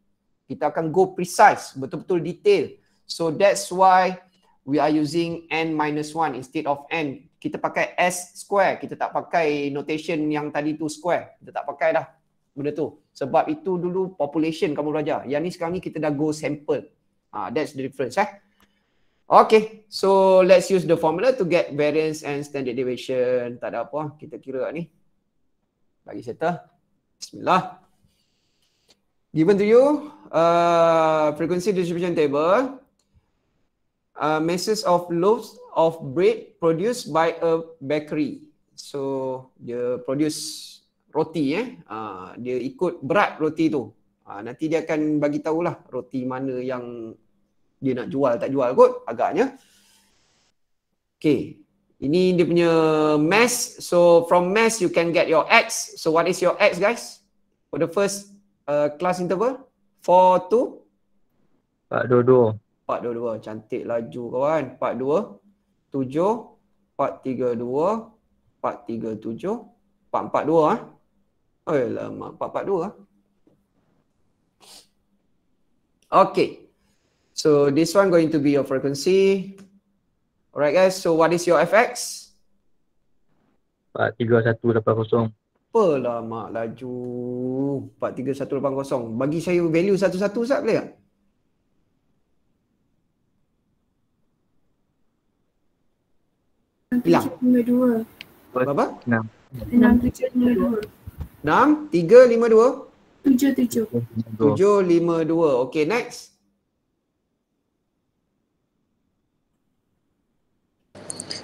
kita akan go precise, betul-betul detail. So that's why we are using n minus 1 instead of n. Kita pakai s square, kita tak pakai notation yang tadi tu square. Kita tak pakai dah benda tu. Sebab itu dulu population kamu belajar. Yang ni sekarang ni kita dah go sample. Ah, that's the difference eh. Okay, so let's use the formula to get variance and standard deviation. Tak ada apa, kita kira ni. Bagi settle. Bismillah. Given to you, uh, frequency distribution table, uh, masses of loaves of bread produced by a bakery. So, dia produce roti. Eh? Uh, dia ikut berat roti tu. Uh, nanti dia akan bagi tahulah roti mana yang dia nak jual tak jual kot agaknya. Okay. Ini dia punya mass. So from mass you can get your x. So what is your x guys? For the first uh, class interval? 4, 2? 4, 2. Cantik laju kawan. 4, 2. 7. 4, 3, 2. 4, 3, 7. 4, 4, 2. 4, 4, 2. Oh, 442 Okay So this one going to be your frequency Alright guys, so what is your FX? 43180. Apalah mak laju. 43180. Bagi saya value satu-satu sat boleh tak? Hilang. 52. Berapa? 6. 6. 6. 6. 6. 6. 6. 6. 6. 6. 6. 6. 6. 6. 6. 6. 6. 6. 6. 6. 6. 6. 6. 6. 6. 6. 6. 6. 6. 6. 6. 6. 6. 6. 6. 6. 6. 6. 6. 6. 6. 6. 6. 6. 6. 6. 6. 6. 6. 6. 6. 6. 6. 6. 6. 6. 6. 6. 6. 6. 6. 6. 6. 6. 6. 6. 6. 6. 6. 6. 6. 6. 6. 6. 6. 6. 6. 6. 6. 6. 6. 6. 6. 6. 6. 6. 6. 6. 6. 6. 6. 6. 6. 6. 6. 6. 6. 6. 6. 6. 6. 6. 6. 6. 6. 6. 6. 6. 6. 6. 6. 6. 6. 6. 6. 6. 6. 6.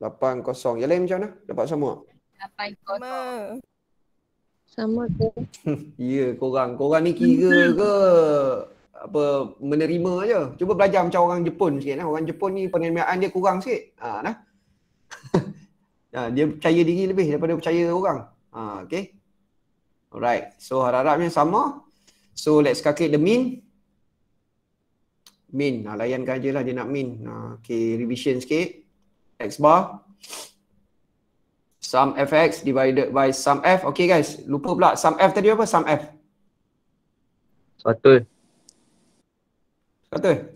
Lapan kosong. Yang lain macam mana? Dapat semua. Lapan kosong. Sama ke? ya, yeah, korang. Korang ni kira ke? apa menerima aja. Cuba belajar macam orang Jepun sikit nah. Orang Jepun ni penerimaan dia kurang sikit. Ha nah. ha, dia percaya diri lebih daripada percaya orang. Ha okey. Alright. So harap-harapnya sama. So let's calculate the mean. Mean. Ha, layankan je lah dia nak mean. Ha, okay, revision sikit. X bar sum fx divided by sum f. Okay guys, lupa pula sum f tadi apa? Sum f. Satu. Satu.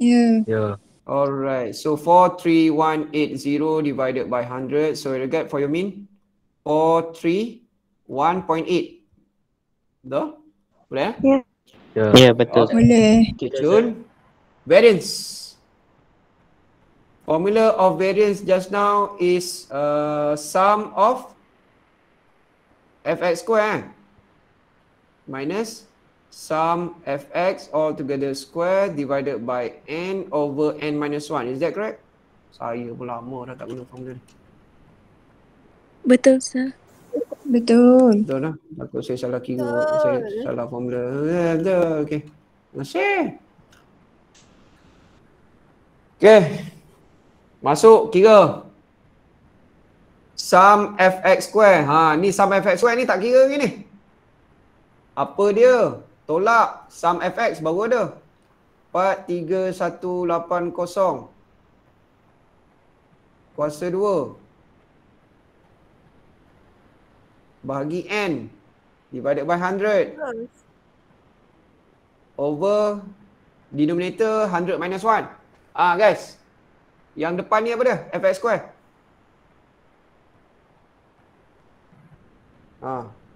Ya. Yeah. Alright, so 43180 divided by 100. So you get for your mean 431.8. Dah? Boleh? Eh? Ya. Yeah. Ya, yeah, Yeah betul. Okay. Boleh. Okay, Variance formula of variance just now is uh, sum of fx square eh? minus sum fx all together square divided by n over n minus 1. Is that correct? Saya pula lama dah tak guna formula ni. Betul, sir. Betul. Betul lah. Takut saya salah kira. Betul. Saya salah formula. Betul. Okay. Masih. Okay. Masuk kira sum fx square. Ha ni sum fx square ni tak kira lagi ni. Apa dia? Tolak sum fx baru ada. 43180 kuasa 2 bahagi n divided by 100 over denominator 100 minus 1. Ah guys, yang depan ni apa dia? FX square. Ha.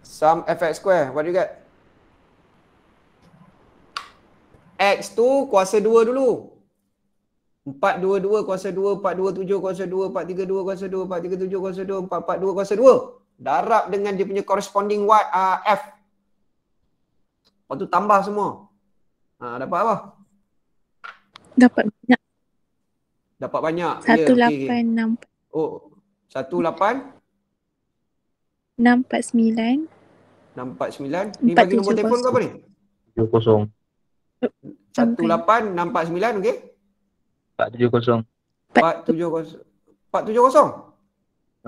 Sum FX square. What do you get? X tu kuasa 2 dulu. 4, 2, 2, kuasa 2, 4, 2, 7, kuasa 2, 4, 3, 2, kuasa 2, 4, 3, 7, kuasa 2, 4, 4, 2, kuasa 2. Darab dengan dia punya corresponding y, uh, F. Lepas tu tambah semua. Ha, dapat apa? Dapat banyak. Dapat banyak. Ya, satu Yeah, okay. Oh, satu lapan enam empat sembilan. Enam empat sembilan. ni bagi nombor telefon ke apa ni Tujuh kosong. Satu lapan enam 70 18649 okey tujuh 470 470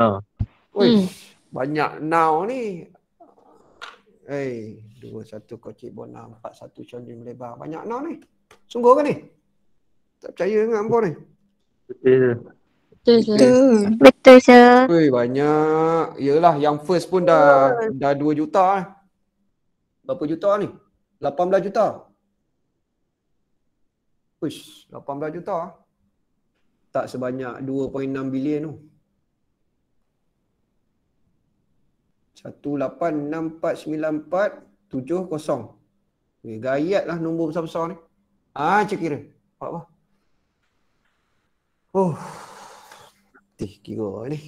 oh oi hmm. banyak now ni eh hey, 21 kocik bona satu condin melebar banyak now ni sungguh ke ni tak percaya dengan hangpa ni Betul. Betul. Betul. Betul. Betul. banyak. Iyalah yang first pun dah Betul. dah 2 juta eh. Berapa juta ni? 18 juta. Push, 18 juta. Tak sebanyak 2.6 bilion tu. 1864947 kosong. Gayat lah nombor besar-besar ni. Ah, cek kira. Apa? Oh, tih kigo ni.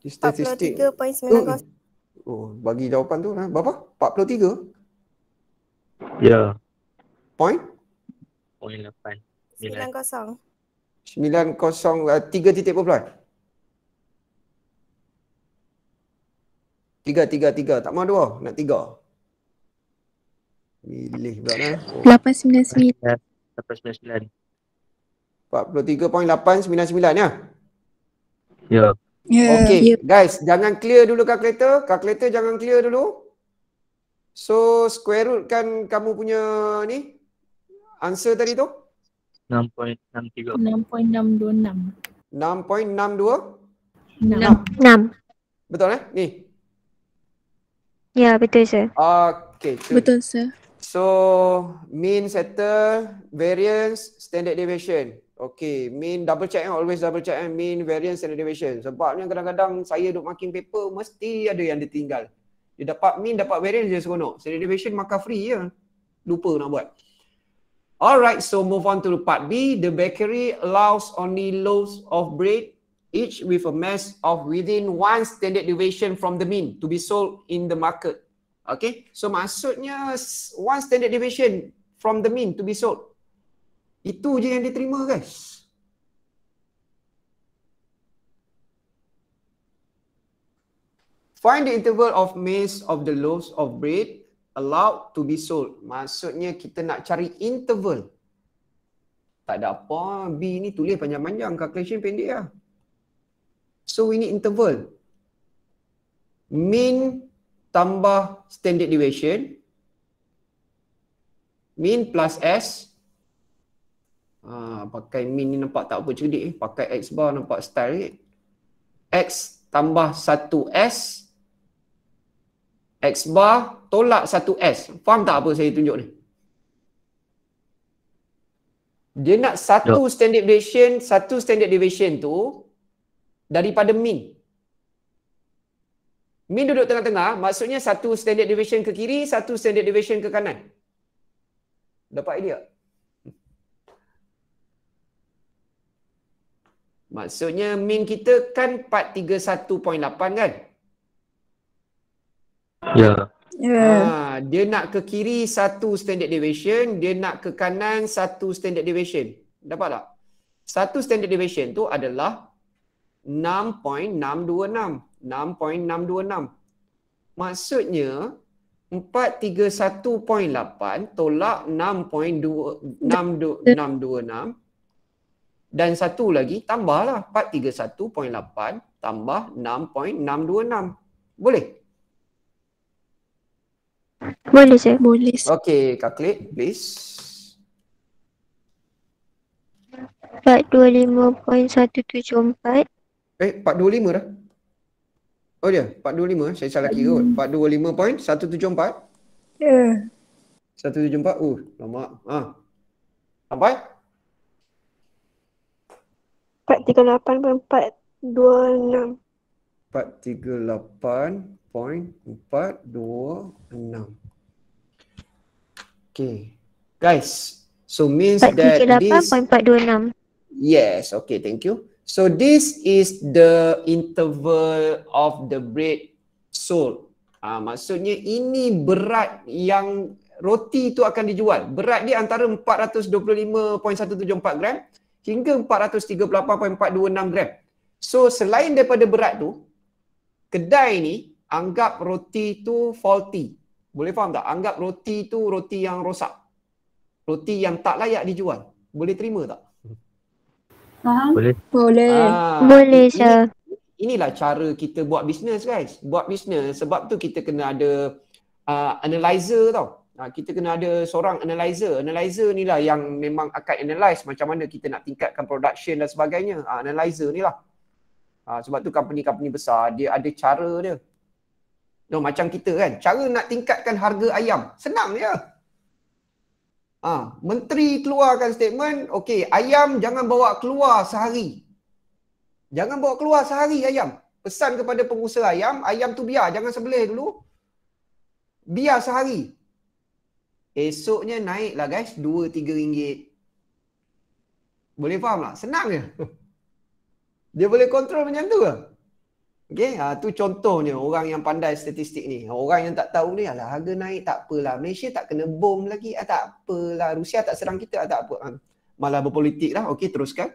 Di statistik. 43.90. Oh, oh, bagi jawapan tu lah. Berapa? 43? Ya. Yeah. Point? Point 8. 90. 90, uh, 3 titik berpulang. Tiga, tiga, tiga. Tak mahu dua. Nak tiga. Milih pula eh. 899. 43.899 ya. Ya. ya okay yeah. guys, jangan clear dulu calculator. Calculator jangan clear dulu. So square root kan kamu punya ni answer tadi tu? 6.63. 6.626. 6. 6. Betul eh? Ni. Ya, yeah, betul sir. Okay. Betul sir. So mean settle variance standard deviation. Okay, mean double check and eh? always double check and eh? mean variance standard deviation. Sebabnya kadang-kadang saya duk marking paper mesti ada yang ditinggal. Dia dapat mean dapat variance je seronok. Standard deviation maka free ya. Lupa nak buat. Alright, so move on to part B. The bakery allows only loaves of bread each with a mass of within one standard deviation from the mean to be sold in the market Okay, so maksudnya one standard deviation from the mean to be sold. Itu je yang diterima guys. Find the interval of maze of the loaves of bread allowed to be sold. Maksudnya kita nak cari interval. Tak ada apa, B ni tulis panjang-panjang, calculation pendek lah. So we need interval. Mean tambah standard deviation mean plus s uh, pakai mean ni nampak tak apa cerdik eh pakai x bar nampak style eh. x tambah 1s x bar tolak 1s faham tak apa saya tunjuk ni dia nak satu ya. standard deviation satu standard deviation tu daripada mean Min duduk tengah-tengah, maksudnya satu standard deviation ke kiri, satu standard deviation ke kanan. Dapat idea? Maksudnya min kita kan 431.8 kan? Ya. Yeah. Ha, dia nak ke kiri satu standard deviation, dia nak ke kanan satu standard deviation. Dapat tak? Satu standard deviation tu adalah 6.626. 6.626. Maksudnya 431.8 tolak 6.626 dan satu lagi tambahlah 431.8 tambah 6.626. Boleh? Boleh saya boleh. Okay, calculate please. 425.174 Eh 425 dah. Oh dia 425 eh. saya salah kira kot. 425.174. Ya. Yeah. 174. Ya. Oh, uh, lama. Ha. Sampai? 438.426. 438.426. Okay. Guys, so means that this... 438.426. Yes, okay, thank you. So this is the interval of the bread sold. Ah, maksudnya ini berat yang roti itu akan dijual. Berat dia antara 425.174 gram hingga 438.426 gram. So selain daripada berat tu, kedai ni anggap roti tu faulty. Boleh faham tak? Anggap roti tu roti yang rosak. Roti yang tak layak dijual. Boleh terima tak? Boleh. Boleh. Ah, Boleh, Syah. Inilah cara kita buat bisnes guys. Buat bisnes sebab tu kita kena ada uh, analyzer tau. Uh, kita kena ada seorang analyzer. Analyzer ni lah yang memang akan analyze macam mana kita nak tingkatkan production dan sebagainya. Uh, analyzer ni lah. Uh, sebab tu company-company besar dia ada cara dia. No, macam kita kan. Cara nak tingkatkan harga ayam. Senang je. Ya? ha, menteri keluarkan statement, okey, ayam jangan bawa keluar sehari. Jangan bawa keluar sehari ayam. Pesan kepada pengusaha ayam, ayam tu biar, jangan sebelah dulu. Biar sehari. Esoknya naiklah guys, 2 3 ringgit. Boleh faham tak? Senang ke? Dia boleh kontrol macam tu ke? Okay, ha, tu contohnya orang yang pandai statistik ni. Orang yang tak tahu ni, alah harga naik tak apalah. Malaysia tak kena bom lagi, ah, tak apalah. Rusia tak serang kita, ah, tak apa. Ha, malah berpolitik lah. Okay, teruskan.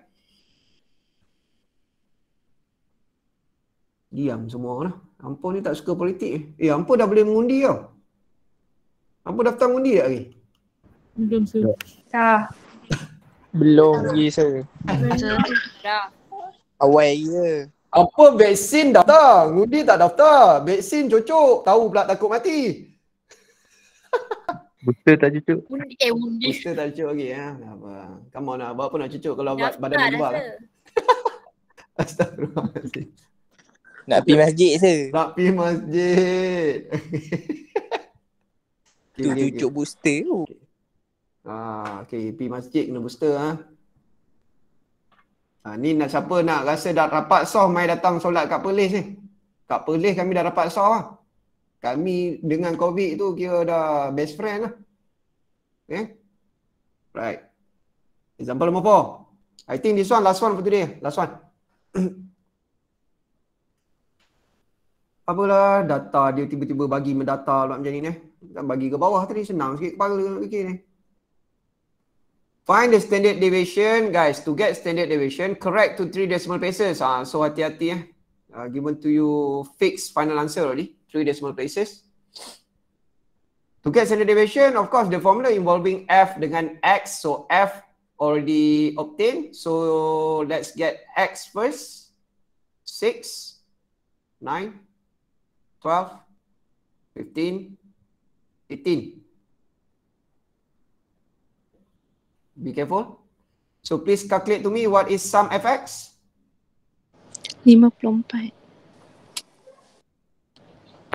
Diam semua lah. Ampun ni tak suka politik. Eh, Ampun dah boleh mengundi tau. Ampun daftar mengundi tak lagi? Belum, sir. Dah. Belum lagi, sir. Dah. Awai Yeah. Apa vaksin daftar? ngudi tak daftar. Vaksin cucuk. Tahu pula takut mati. Booster tak cucuk. Undi, eh, undi. Booster tak cucuk lagi. ya. Apa. Come on lah. Buat apa nak cucuk kalau nak badan lembab. Lah. Astagfirullahaladzim. Nak pergi masjid se. Nak pergi masjid. okay, tu okay, cucuk booster tu. Ah, okay, pergi masjid kena booster ah. Ha? Ha, ni nak siapa nak rasa dah rapat soh mai datang solat kat Perlis ni. Kat Perlis kami dah rapat soh lah. Kami dengan COVID tu kira dah best friend lah. Okay. Eh? Right. Example number four. I think this one last one for today. Last one. Apalah data dia tiba-tiba bagi mendata lah macam ni ni. Bagi ke bawah tadi senang sikit kepala ke ni. Find the standard deviation, guys. To get standard deviation, correct to three decimal places. Ah, uh, so hati-hati eh. Uh, ah, given to you fixed final answer already. Three decimal places. To get standard deviation, of course, the formula involving F dengan X. So F already obtained. So let's get X first. 6, 9, 12, 15, 18. be careful. So please calculate to me what is sum fx? 54.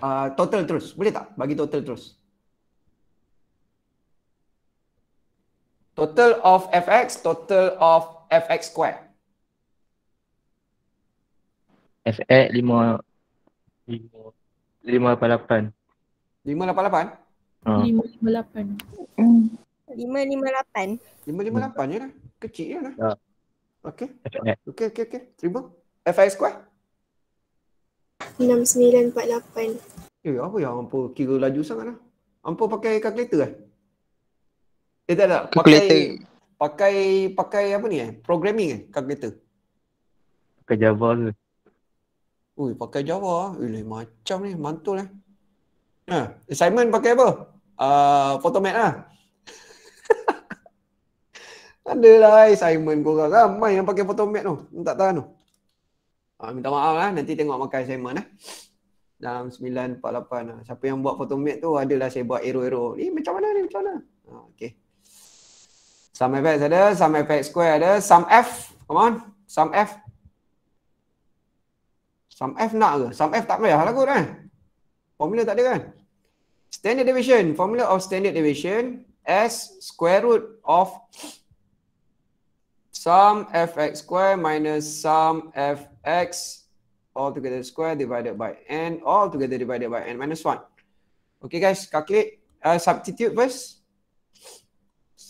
Uh, total terus. Boleh tak bagi total terus? Total of fx, total of fx square. fx 588. 588? 588 lima 558 je lah. Kecil je lah. okay ah. Okey, okey, okey. Seribu. FI square? lapan Eh, apa yang ampun kira laju sangat lah. Ampun pakai kalkulator eh? Eh, tak, tak. Pakai, pakai, pakai apa ni eh? Programming eh? Kalkulator. Pakai Java ke? Ui, pakai Java lah. macam ni. Mantul eh. Ha. Assignment pakai apa? Uh, Photomat lah. Tak adalah assignment korang. Ramai yang pakai photomat tu. Tak tahu. tu. Ha, minta maaf lah. Nanti tengok makan assignment lah. Dalam 948 lah. Ah. Siapa yang buat foto photomat tu adalah saya buat aero-aero. Eh macam mana ni? Macam mana? Ha, ah, okay. Some FX ada. Some FX square ada. Some F. Come on. Some F. Some F nak ke? Some F tak payah lah kot kan? Formula tak ada kan? Standard deviation. Formula of standard deviation. S square root of sum fx square minus sum fx all together square divided by n all together divided by n minus 1. Okay guys, calculate, uh, substitute first.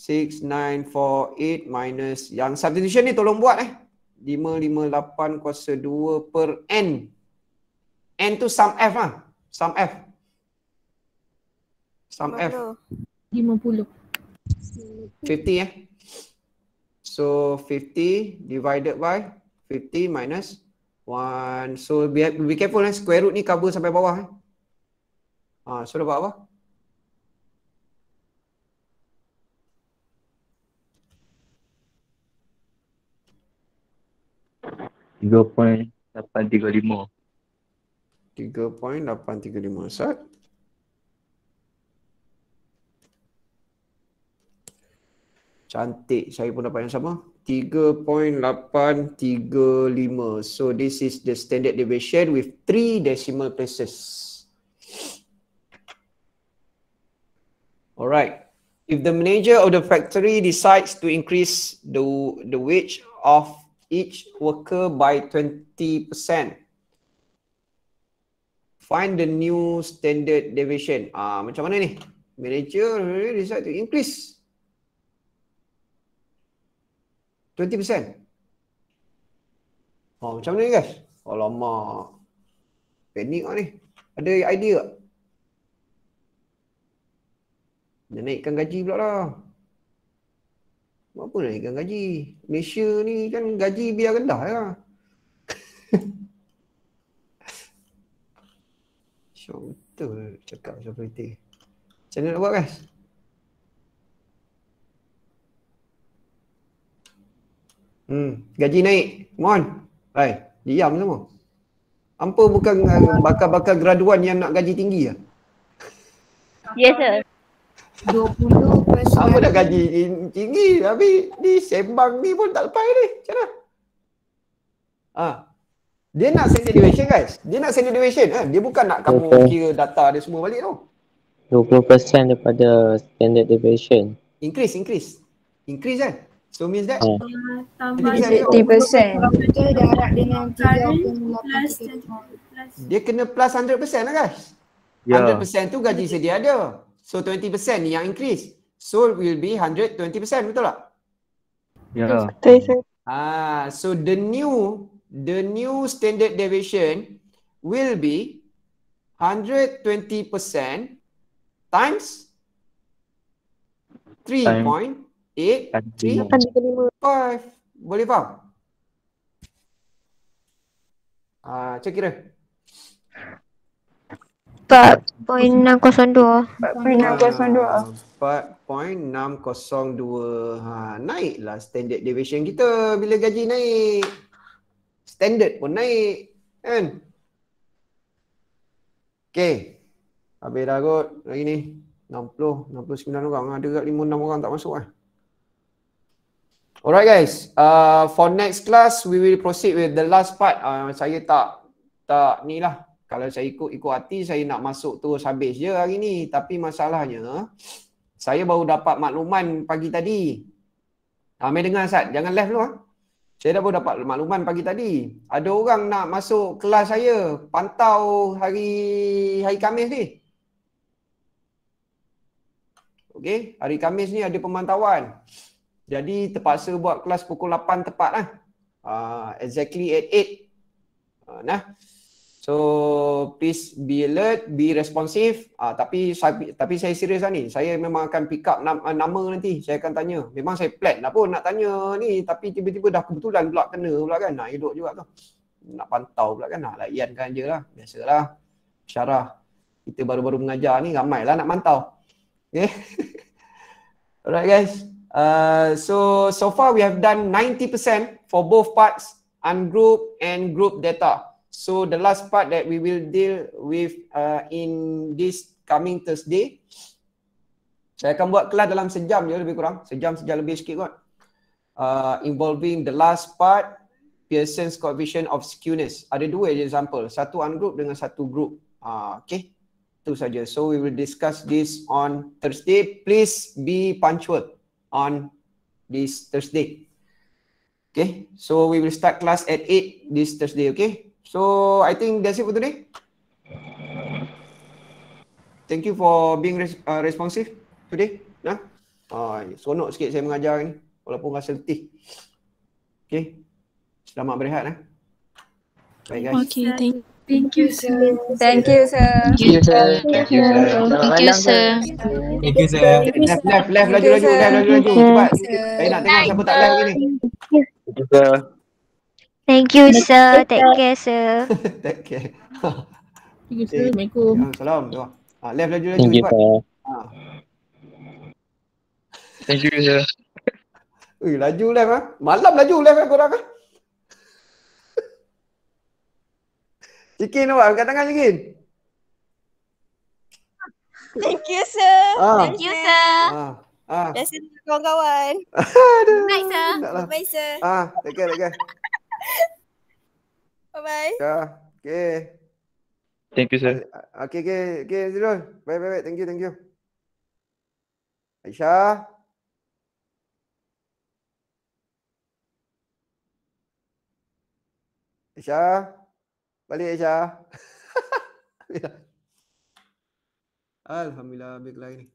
6, 9, 4, 8 minus yang substitution ni tolong buat eh. 5, 5, 8 kuasa 2 per n. N tu sum f lah. Sum f. Sum Bado. f. 50. 50 eh. So 50 divided by 50 minus 1. So be, be careful eh. Square root ni cover sampai bawah eh. Ha, so dapat apa? Tiga point lapan tiga lima. Tiga point lapan tiga lima. Ustaz? Cantik. Saya pun dapat yang sama. 3.835. So this is the standard deviation with 3 decimal places. Alright. If the manager of the factory decides to increase the the wage of each worker by 20%, find the new standard deviation. Ah, uh, macam mana ni? Manager really decide to increase 20%. Oh, ha, macam ni guys? Alamak. Panik lah ni. Ada idea tak? Dia naikkan gaji pula lah. Apa naikkan gaji? Malaysia ni kan gaji biar rendah lah. Syok betul cakap macam politik. Macam mana nak buat guys? Hmm. Gaji naik. Mohon. Hai, diam semua. Ampa bukan eh, bakal-bakal graduan yang nak gaji tinggi ya? Yes, sir. 20% Apa dah gaji tinggi tapi di sembang ni pun tak lepas ni. Macam mana? Ah. Dia nak send duration guys. Dia nak send duration. Eh? Dia bukan nak kamu okay. kira data dia semua balik tau. 20% daripada standard deviation. Increase, increase. Increase kan? Eh? So means that uh, 30% Dia kena plus 100% lah guys yeah. Ya. 100% tu gaji sedia ada So 20% yang increase So will be 120% betul tak? Ya yeah. Ha, ah, So the new The new standard deviation Will be 120% Times 3.5 8, 3, 5. Boleh faham? Ah, uh, cek kira. 4.602 4.602 ha, Naiklah standard deviation kita bila gaji naik Standard pun naik kan Okay Habis dah kot hari ni 60, 69 orang ada kat 5, 6 orang tak masuk kan Alright guys, uh, for next class we will proceed with the last part. Uh, saya tak tak ni lah. Kalau saya ikut ikut hati saya nak masuk tu habis je hari ni. Tapi masalahnya saya baru dapat makluman pagi tadi. Ambil uh, dengar Sat, jangan left dulu ha? Saya dah baru dapat makluman pagi tadi. Ada orang nak masuk kelas saya pantau hari hari Kamis ni. Okay, hari Kamis ni ada pemantauan. Jadi terpaksa buat kelas pukul 8 tepat lah. Uh, exactly at 8. Uh, ah, nah. So please be alert, be responsive. Uh, tapi saya, tapi saya serius lah ni. Saya memang akan pick up nama, nama nanti. Saya akan tanya. Memang saya plan lah pun nak tanya ni. Tapi tiba-tiba dah kebetulan pula kena pula kan. Nak hidup juga tu. Nak pantau pula kan. Nak layankan je lah. Biasalah. Syarah. Kita baru-baru mengajar ni ramailah nak mantau. Okay. Eh? Alright guys. Uh, so so far we have done 90% for both parts ungroup and group data. So the last part that we will deal with uh, in this coming Thursday. Saya akan buat kelas dalam sejam je lebih kurang. Sejam sejam lebih sikit kot. Uh, involving the last part Pearson's coefficient of skewness. Ada dua je example. Satu ungroup dengan satu group. Uh, okay. Itu saja. So we will discuss this on Thursday. Please be punctual on this Thursday. Okay, so we will start class at 8 this Thursday, okay? So I think that's it for today. Thank you for being res uh, responsive today. Nah? oh, ah, sonok sikit saya mengajar ni, walaupun rasa letih. Okay, selamat berehat. Nah. Bye guys. Okay, thank you. Thank you, sir. Thank you, sir. Thank you, sir. Thank you, sir. Thank you, sir. Left, left, left, laju, laju, laju, laju, cepat. Saya nak tengok siapa tak left ni. Thank you, sir. Thank you, sir. Take care, sir. Take care. Thank you, sir. Assalamualaikum. Ah, uh, left laju laju cepat. Thank you, sir. Ah. Thank you, sir. Ui, laju left ah. Malam laju left eh, korang ah. Cikin awak angkat tangan Cikin. Thank you sir. Ah. Thank you sir. Ah. Ah. Terima kasih kawan-kawan. Bye sir. Taklah. Bye sir. Ah, take care, take care. Bye bye. Ya. Okay. Thank you sir. Ah, okay, okay, okay, Zirul. Bye bye bye. Thank you, thank you. Aisyah. Aisyah. Balik Aisyah. Ya. Alhamdulillah, baiklah ini.